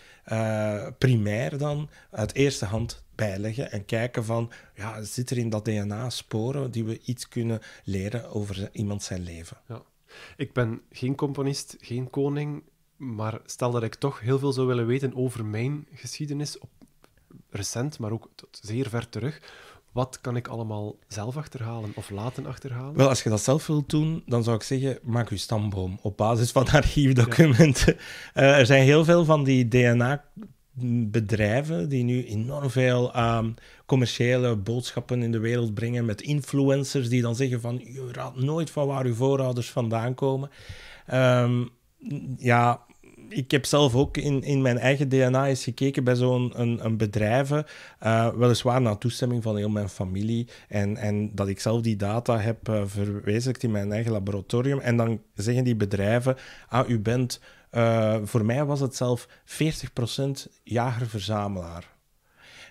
primair dan, uit eerste hand bijleggen en kijken van, ja, zit er in dat DNA sporen die we iets kunnen leren over iemand zijn leven? Ja. Ik ben geen componist, geen koning, maar stel dat ik toch heel veel zou willen weten over mijn geschiedenis, op recent, maar ook tot zeer ver terug. Wat kan ik allemaal zelf achterhalen of laten achterhalen? Wel, als je dat zelf wilt doen, dan zou ik zeggen: maak je stamboom op basis van archiefdocumenten. Ja. Eh, er zijn heel veel van die DNA bedrijven die nu enorm veel ehm, commerciële boodschappen in de wereld brengen met influencers die dan zeggen van je raadt nooit van waar uw voorouders vandaan komen. Ehm, ja, ik heb zelf ook in, in mijn eigen DNA eens gekeken bij zo'n een, een bedrijven, eh, weliswaar na toestemming van heel mijn familie en, en dat ik zelf die data heb uh, verwezenlijkt in mijn eigen laboratorium. En dan zeggen die bedrijven, ah, u bent eh, voor mij was het zelf 40% jager-verzamelaar.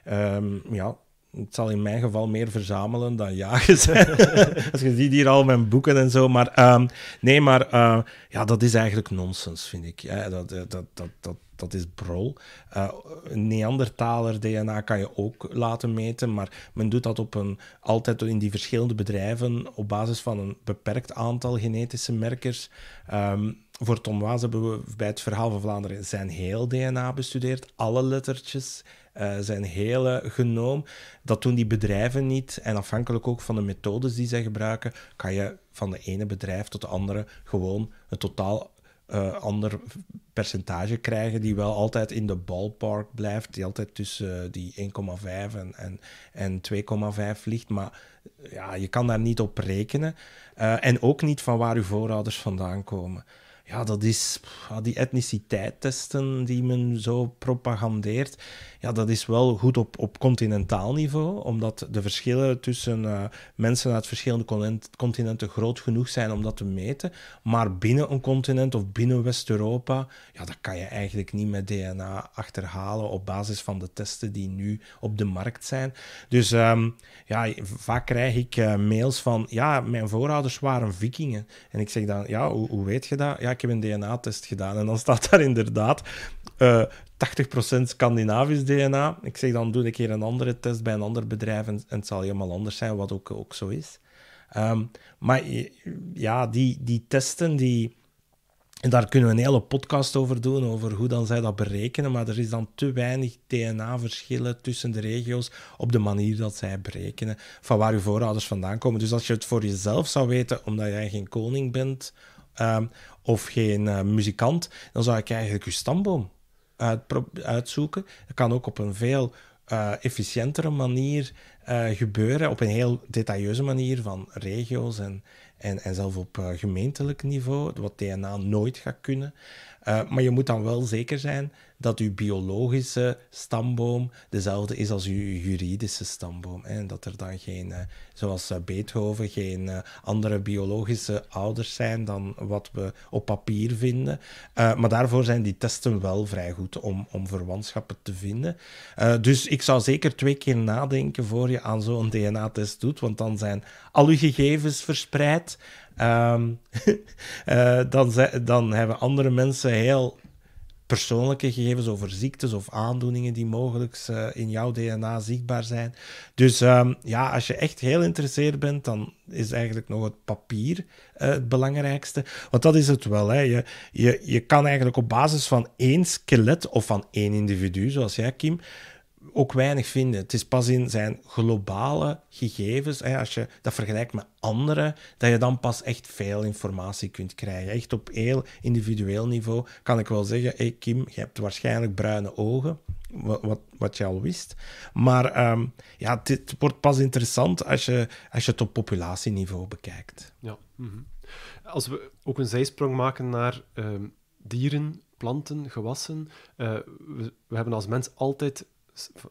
Ehm, ja, het zal in mijn geval meer verzamelen dan jagen zijn. Als je ziet hier al mijn boeken en zo. Maar ehm, nee, maar eh, ja, dat is eigenlijk nonsens, vind ik. Ja, dat, eh, dat, dat, dat, dat is brol. Uh, Neandertaler DNA kan je ook laten meten, maar men doet dat op een, altijd in die verschillende bedrijven op basis van een beperkt aantal genetische merkers. Um, voor Tom Waas hebben we bij het Verhaal van Vlaanderen zijn heel DNA bestudeerd, alle lettertjes, eh, zijn hele genoom. Dat doen die bedrijven niet. En afhankelijk ook van de methodes die zij gebruiken, kan je van de ene bedrijf tot de andere gewoon een totaal eh, ander percentage krijgen, die wel altijd in de ballpark blijft, die altijd tussen eh, die 1,5 en, en, en 2,5 ligt. Maar ja, je kan daar niet op rekenen. en ook niet van waar uw voorouders vandaan komen ja, dat is ah, die etniciteit testen die men zo propagandeert ja, dat is wel goed op, op continentaal niveau, omdat de verschillen tussen uh, mensen uit verschillende continenten groot genoeg zijn om dat te meten. Maar binnen een continent of binnen West-Europa, ja, dat kan je eigenlijk niet met DNA achterhalen op basis van de testen die nu op de markt zijn. Dus ehm, ja, vaak krijg ik eh, mails van, ja, mijn voorouders waren vikingen. En ik zeg dan, ja, hoe, hoe weet je dat? Ja, ik heb een DNA-test gedaan. En dan staat daar inderdaad eh, 80% Scandinavisch DNA. Ik zeg dan, doe een keer een andere test bij een ander bedrijf en, het zal helemaal anders zijn, wat ook, ook zo is. Ehm, maar eh, ja, die, die testen, die, en daar kunnen we een hele podcast over doen, over hoe dan zij dat berekenen, maar er is dan te weinig DNA-verschillen tussen de regio's op de manier dat zij berekenen, van waar je voorouders vandaan komen. Dus als je het voor jezelf zou weten, omdat jij geen koning bent ehm, of geen eh, muzikant, dan zou ik eigenlijk je stamboom uitzoeken. Het kan ook op een veel uh, efficiëntere manier eh, gebeuren, op een heel detailleuze manier van regio's en, en, en zelf op eh, gemeentelijk niveau, wat DNA nooit gaat kunnen. maar je moet dan wel zeker zijn dat uw biologische stamboom dezelfde is als uw juridische stamboom. En dat er dan geen, eh, zoals eh, Beethoven, geen eh, andere biologische ouders zijn dan wat we op papier vinden. maar daarvoor zijn die testen wel vrij goed om, om verwantschappen te vinden. dus ik zou zeker twee keer nadenken voor je aan zo'n DNA-test doet, want dan zijn al uw gegevens verspreid. Ehm, dan, dan hebben andere mensen heel persoonlijke gegevens over ziektes of aandoeningen die mogelijk eh, in jouw DNA zichtbaar zijn. Dus ehm, ja, als je echt heel interesseerd bent, dan is eigenlijk nog het papier eh, het belangrijkste. Want dat is het wel. Hè. Je, je, je kan eigenlijk op basis van één skelet of van één individu, zoals jij, Kim, ook weinig vinden. Het is pas in zijn globale gegevens, hè, als je dat vergelijkt met anderen, dat je dan pas echt veel informatie kunt krijgen. Echt op heel individueel niveau kan ik wel zeggen: hey Kim, je hebt waarschijnlijk bruine ogen. Wat, wat, je al wist. Maar um, ja, dit wordt pas interessant als je, als je het op populatieniveau bekijkt. Ja. Mhm. Als we ook een zijsprong maken naar ehm, dieren, planten, gewassen. Eh, we, hebben als mens altijd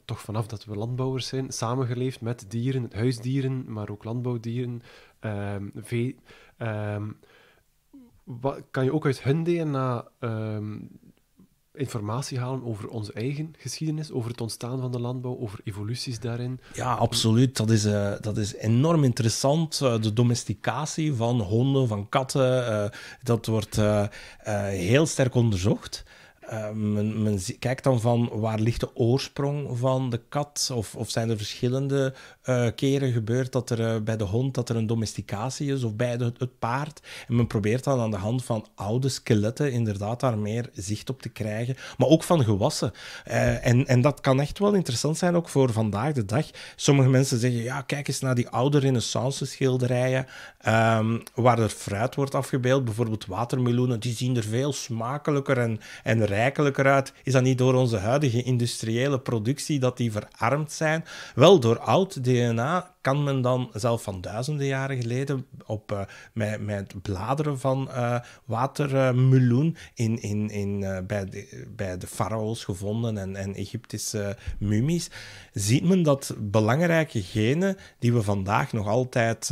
toch vanaf dat we landbouwers zijn, samengeleefd met dieren, huisdieren, maar ook landbouwdieren, ehm, vee. Ehm, wat, kan je ook uit hun DNA um, ehm, informatie halen over onze eigen geschiedenis, over het ontstaan van de landbouw, over evoluties daarin? Ja, absoluut. Dat is, eh, dat is enorm interessant. Eh, de domesticatie van honden, van katten, eh, dat wordt heel sterk onderzocht. Uh, men, kijkt dan van waar ligt de oorsprong van de kat? Of, of zijn er verschillende eh, keren gebeurd dat er eh, bij de hond dat er een domesticatie is of bij het paard? En men probeert dan aan de hand van oude skeletten inderdaad daar meer zicht op te krijgen, maar ook van gewassen. en, en dat kan echt wel interessant zijn ook voor vandaag de dag. Sommige mensen zeggen, ja, kijk eens naar die oude renaissance schilderijen ehm, waar er fruit wordt afgebeeld, bijvoorbeeld watermeloenen, die zien er veel smakelijker en, en rijkelijker uit. Is dat niet door onze huidige industriële productie dat die verarmd zijn? Wel, door oud DNA kan men dan zelf van duizenden jaren geleden op, eh, met, bladeren van uh, watermeloen in, in, in, eh, bij, de, bij de farao's gevonden en, en Egyptische mumies, ziet men dat belangrijke genen die we vandaag nog altijd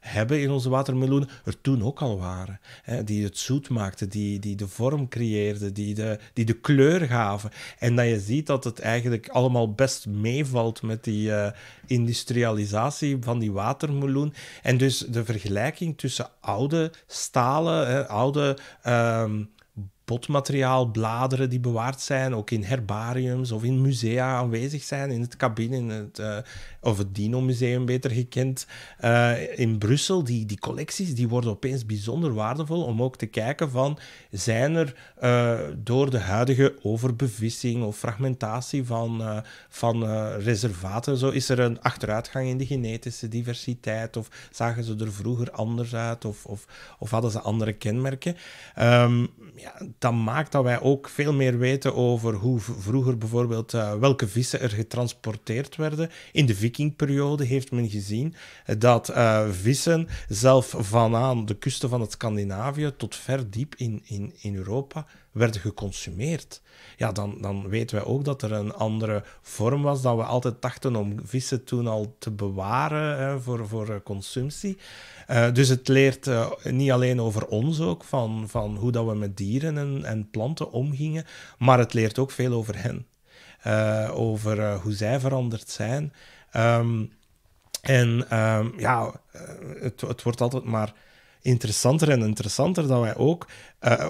hebben in onze watermeloen, er toen ook al waren. Hè, die het zoet maakten, die, die de vorm creëerden, die de, die de kleur gaven. En dat je ziet dat het eigenlijk allemaal best meevalt met die industrialisatie van die watermeloen. En dus de vergelijking tussen oude stalen, oude um, potmateriaal, bladeren die bewaard zijn, ook in herbariums of in musea aanwezig zijn, in het cabine, in het, eh, of het Dino Museum beter gekend, eh, in Brussel. Die, die collecties die worden opeens bijzonder waardevol om ook te kijken van, zijn er eh, door de huidige overbevissing of fragmentatie van, van reservaten, zo is er een achteruitgang in de genetische diversiteit of zagen ze er vroeger anders uit of, of, of hadden ze andere kenmerken. Ehm, ja, dat maakt dat wij ook veel meer weten over hoe vroeger bijvoorbeeld eh, welke vissen er getransporteerd werden. In de vikingperiode heeft men gezien dat eh, vissen zelf vanaan de kusten van het Scandinavië tot ver diep in, in, in Europa werden geconsumeerd ja, dan, dan weten wij ook dat er een andere vorm was dat we altijd dachten om vissen toen al te bewaren hè, voor, voor eh, consumptie. Eh, dus het leert eh, niet alleen over ons ook, van, van hoe dat we met dieren en, en planten omgingen, maar het leert ook veel over hen. over hoe zij veranderd zijn. Ehm, en ehm, ja, het, het wordt altijd maar interessanter en interessanter dat wij ook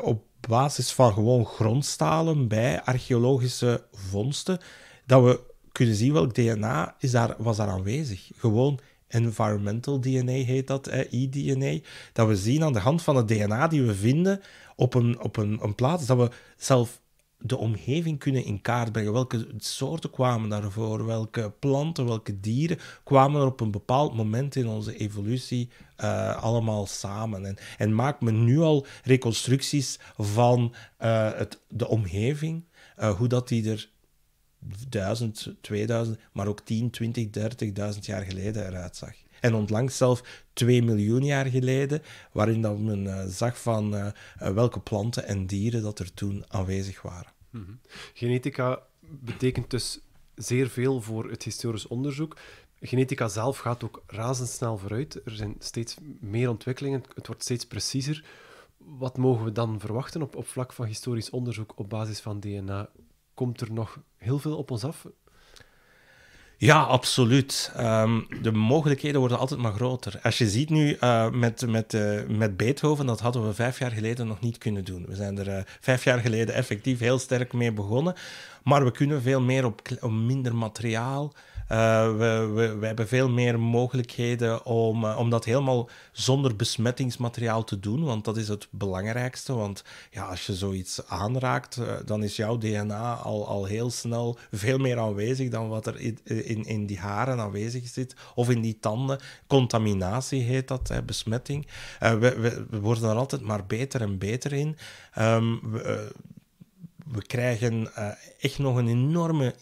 op basis van gewoon grondstalen bij archeologische vondsten, dat we kunnen zien welk DNA is daar, was daar aanwezig. Gewoon environmental DNA heet dat, e-DNA. Dat we zien aan de hand van het DNA die we vinden op een, op een, een plaats, dat we zelf de omgeving kunnen in kaart brengen. Welke soorten kwamen daarvoor? Welke planten, welke dieren kwamen er op een bepaald moment in onze evolutie eh, allemaal samen? En, en maakt men nu al reconstructies van eh, het, de omgeving, eh, hoe dat die er 1000, 2000, maar ook 10, 20, 30, jaar geleden eruit zag? En ontlangs zelf 2 miljoen jaar geleden, waarin dan men eh, zag van eh, eh, welke planten en dieren dat er toen aanwezig waren. Mhm. Genetica betekent dus zeer veel voor het historisch onderzoek. Genetica zelf gaat ook razendsnel vooruit. Er zijn steeds meer ontwikkelingen, het wordt steeds preciezer. Wat mogen we dan verwachten op, op vlak van historisch onderzoek op basis van DNA? Komt er nog heel veel op ons af? Ja, absoluut. Ehm, de mogelijkheden worden altijd maar groter. Als je ziet nu eh, met, met, eh, met Beethoven, dat hadden we vijf jaar geleden nog niet kunnen doen. We zijn er eh, vijf jaar geleden effectief heel sterk mee begonnen. Maar we kunnen veel meer op, op minder materiaal. Eh, we, we, hebben veel meer mogelijkheden om, eh, om dat helemaal zonder besmettingsmateriaal te doen, want dat is het belangrijkste. Want ja, als je zoiets aanraakt, eh, dan is jouw DNA al, al heel snel veel meer aanwezig dan wat er in, in, in die haren aanwezig zit of in die tanden. Contaminatie heet dat, hè, besmetting. we, we, worden er altijd maar beter en beter in. Ehm, we, we, krijgen echt nog een enorme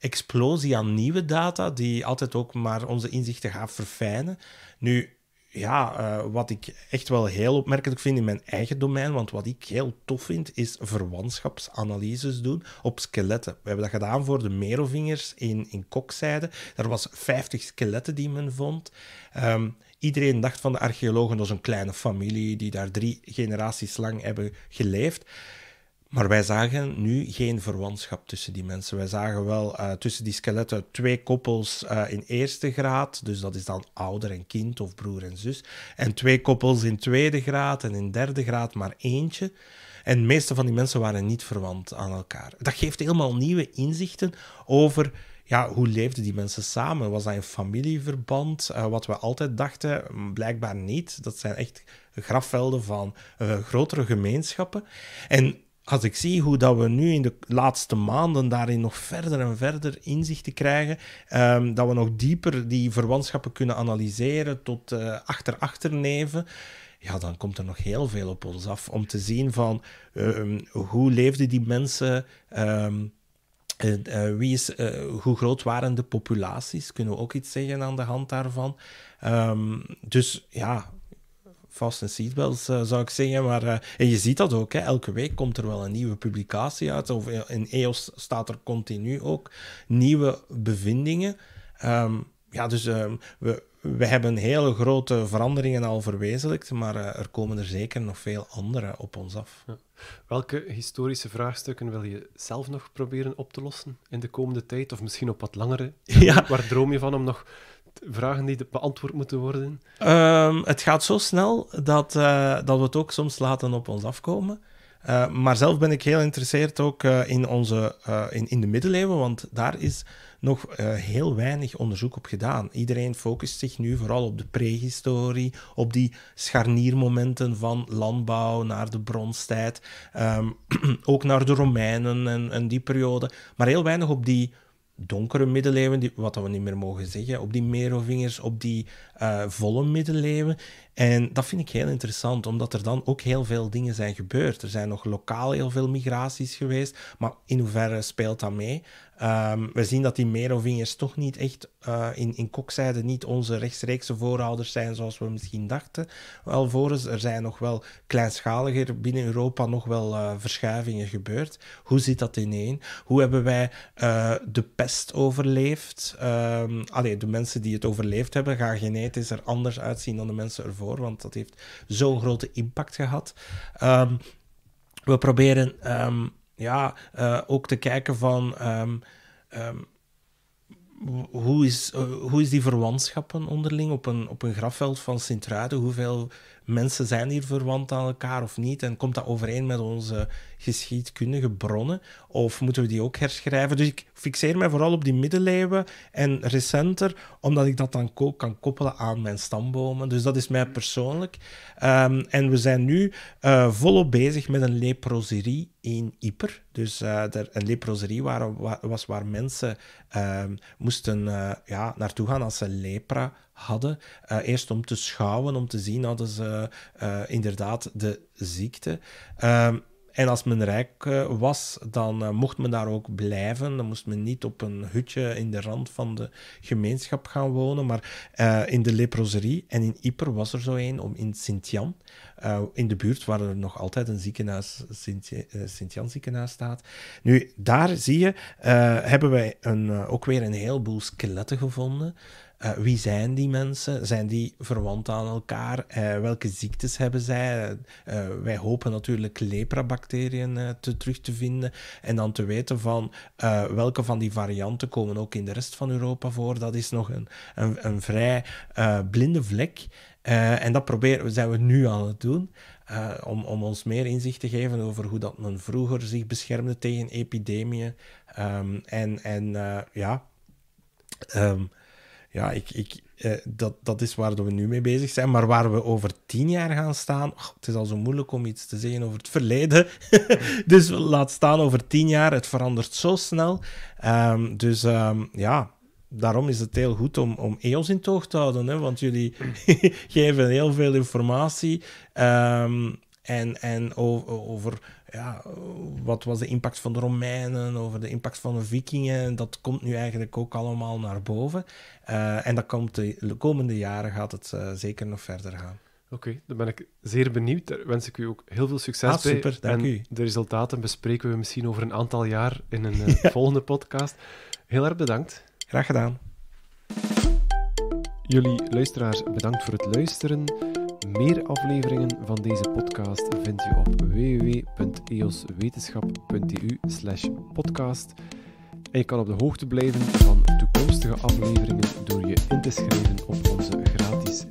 explosie aan nieuwe data, die altijd ook maar onze inzichten gaat verfijnen. Nu, ja, eh, wat ik echt wel heel opmerkelijk vind in mijn eigen domein, want wat ik heel tof vind, is verwantschapsanalyses doen op skeletten. We hebben dat gedaan voor de merovingers in, in Kokzijde. Er was 50 skeletten die men vond. Ehm, iedereen dacht van de archeologen, dat is een kleine familie die daar drie generaties lang hebben geleefd. Maar wij zagen nu geen verwantschap tussen die mensen. Wij zagen wel eh, tussen die skeletten twee koppels eh, in eerste graad, dus dat is dan ouder en kind of broer en zus, en twee koppels in tweede graad en in derde graad maar eentje. En de meeste van die mensen waren niet verwant aan elkaar. Dat geeft helemaal nieuwe inzichten over ja, hoe leefden die mensen samen? Was dat een familieverband? Eh, wat we altijd dachten, mm, blijkbaar niet. Dat zijn echt grafvelden van grotere gemeenschappen. En als ik zie hoe dat we nu in de laatste maanden daarin nog verder en verder inzichten krijgen, ehm, dat we nog dieper die verwantschappen kunnen analyseren tot uh, achter ja, dan komt er nog heel veel op ons af om te zien van ehm, hoe leefden die mensen. Ehm, eh, wie is, eh, hoe groot waren de populaties? Kunnen we ook iets zeggen aan de hand daarvan? dus ja, Fast en Seatbelts, eh, zou ik zeggen. Maar, eh, en je ziet dat ook, hè. elke week komt er wel een nieuwe publicatie uit. Of eh, in EOS staat er continu ook nieuwe bevindingen. Ehm, ja, dus ehm, we, we hebben hele grote veranderingen al verwezenlijkt, maar er komen er zeker nog veel andere op ons af. Welke historische vraagstukken wil je zelf nog proberen op te lossen in de komende tijd, of misschien op wat langere? Waar droom je van om nog vragen die beantwoord moeten worden? Ehm, het gaat zo snel dat, eh, dat we het ook soms laten op ons afkomen. Eh, maar zelf ben ik heel geïnteresseerd ook eh, in, onze, in, in de middeleeuwen, want daar is nog heel weinig onderzoek op gedaan. Iedereen focust zich nu vooral op de prehistorie, op die scharniermomenten van landbouw naar de bronstijd, ehm, ook naar de Romeinen en die periode, maar heel weinig op die donkere middeleeuwen, die, wat we niet meer mogen zeggen, op die Merovingers, op die eh, volle middeleeuwen. En dat vind ik heel interessant, omdat er dan ook heel veel dingen zijn gebeurd. Er zijn nog lokaal heel veel migraties geweest, maar in hoeverre speelt dat mee? Ehm, we zien dat die Merovingers toch niet echt eh, in, in kokzijde niet onze rechtstreekse voorouders zijn zoals we misschien dachten. voorus, er zijn nog wel kleinschaliger binnen Europa nog wel eh, verschuivingen gebeurd. Hoe zit dat ineen? Hoe hebben wij de pest Overleefd. overleeft. Um, allee, de mensen die het overleefd hebben, gaan genetisch er anders uitzien dan de mensen ervoor, want dat heeft zo'n grote impact gehad. Ehm, we proberen ehm, ja, eh, ook te kijken van hoe is, eh, hoe is die verwantschappen onderling op een, op een grafveld van sint ruiden Hoeveel mensen zijn hier verwant aan elkaar of niet? En komt dat overeen met onze geschiedkundige bronnen? Of moeten we die ook herschrijven? Dus ik fixeer mij vooral op die middeleeuwen en recenter, omdat ik dat dan ook kan koppelen aan mijn stambomen. Dus dat is mij persoonlijk. Ehm, en we zijn nu eh, volop bezig met een leproserie in Iper. Dus eh, een leproserie waar, was waar mensen ehm, moesten eh, ja, naartoe gaan als ze lepra hadden. Eh, eerst om te schouwen, om te zien hadden ze eh, inderdaad de ziekte. Ehm, en als men rijk eh, was, dan mocht men daar ook blijven. Dan moest men niet op een hutje in de rand van de gemeenschap gaan wonen. Maar in de leproserie en in Ypres was er zo een, om in Sint-Jan. Eh, in de buurt waar er nog altijd een ziekenhuis, Sint-Jan eh, ziekenhuis staat. Nu, daar zie je, eh, hebben wij een, ook weer een heleboel skeletten gevonden. wie zijn die mensen? Zijn die verwant aan elkaar? welke ziektes hebben zij? wij hopen natuurlijk leprabacteriën te, terug te vinden en dan te weten van welke van die varianten komen ook in de rest van Europa voor. Dat is nog een, een, een vrij blinde vlek. Eh, en dat proberen, zijn we nu aan het doen, eh, om, om ons meer inzicht te geven over hoe dat men vroeger zich beschermde tegen epidemieën. Ehm, en en eh, ja, ehm, ja ik, ik, dat, dat is waar we nu mee bezig zijn. Maar waar we over tien jaar gaan staan, het is al zo moeilijk om iets te zeggen over het verleden. dus laat staan over tien jaar, het verandert zo snel. Ehm, dus ja daarom is het heel goed om, om EOS in toog te houden, hè, want jullie geven heel veel informatie. Ehm, en, en over, over ja, wat was de impact van de Romeinen, over de impact van de Vikingen. Dat komt nu eigenlijk ook allemaal naar boven. Eh, en dat komt de, komende jaren gaat het eh, zeker nog verder gaan. Oké, dan ben ik zeer benieuwd. Daar wens ik u ook heel veel succes ah, super, Dank u. De resultaten bespreken we misschien over een aantal jaar in een eh, volgende podcast. Heel erg bedankt. Graag gedaan. Jullie luisteraars, bedankt voor het luisteren. Meer afleveringen van deze podcast vind je op www.eoswetenschap.eu/podcast. En je kan op de hoogte blijven van toekomstige afleveringen door je in te schrijven op onze gratis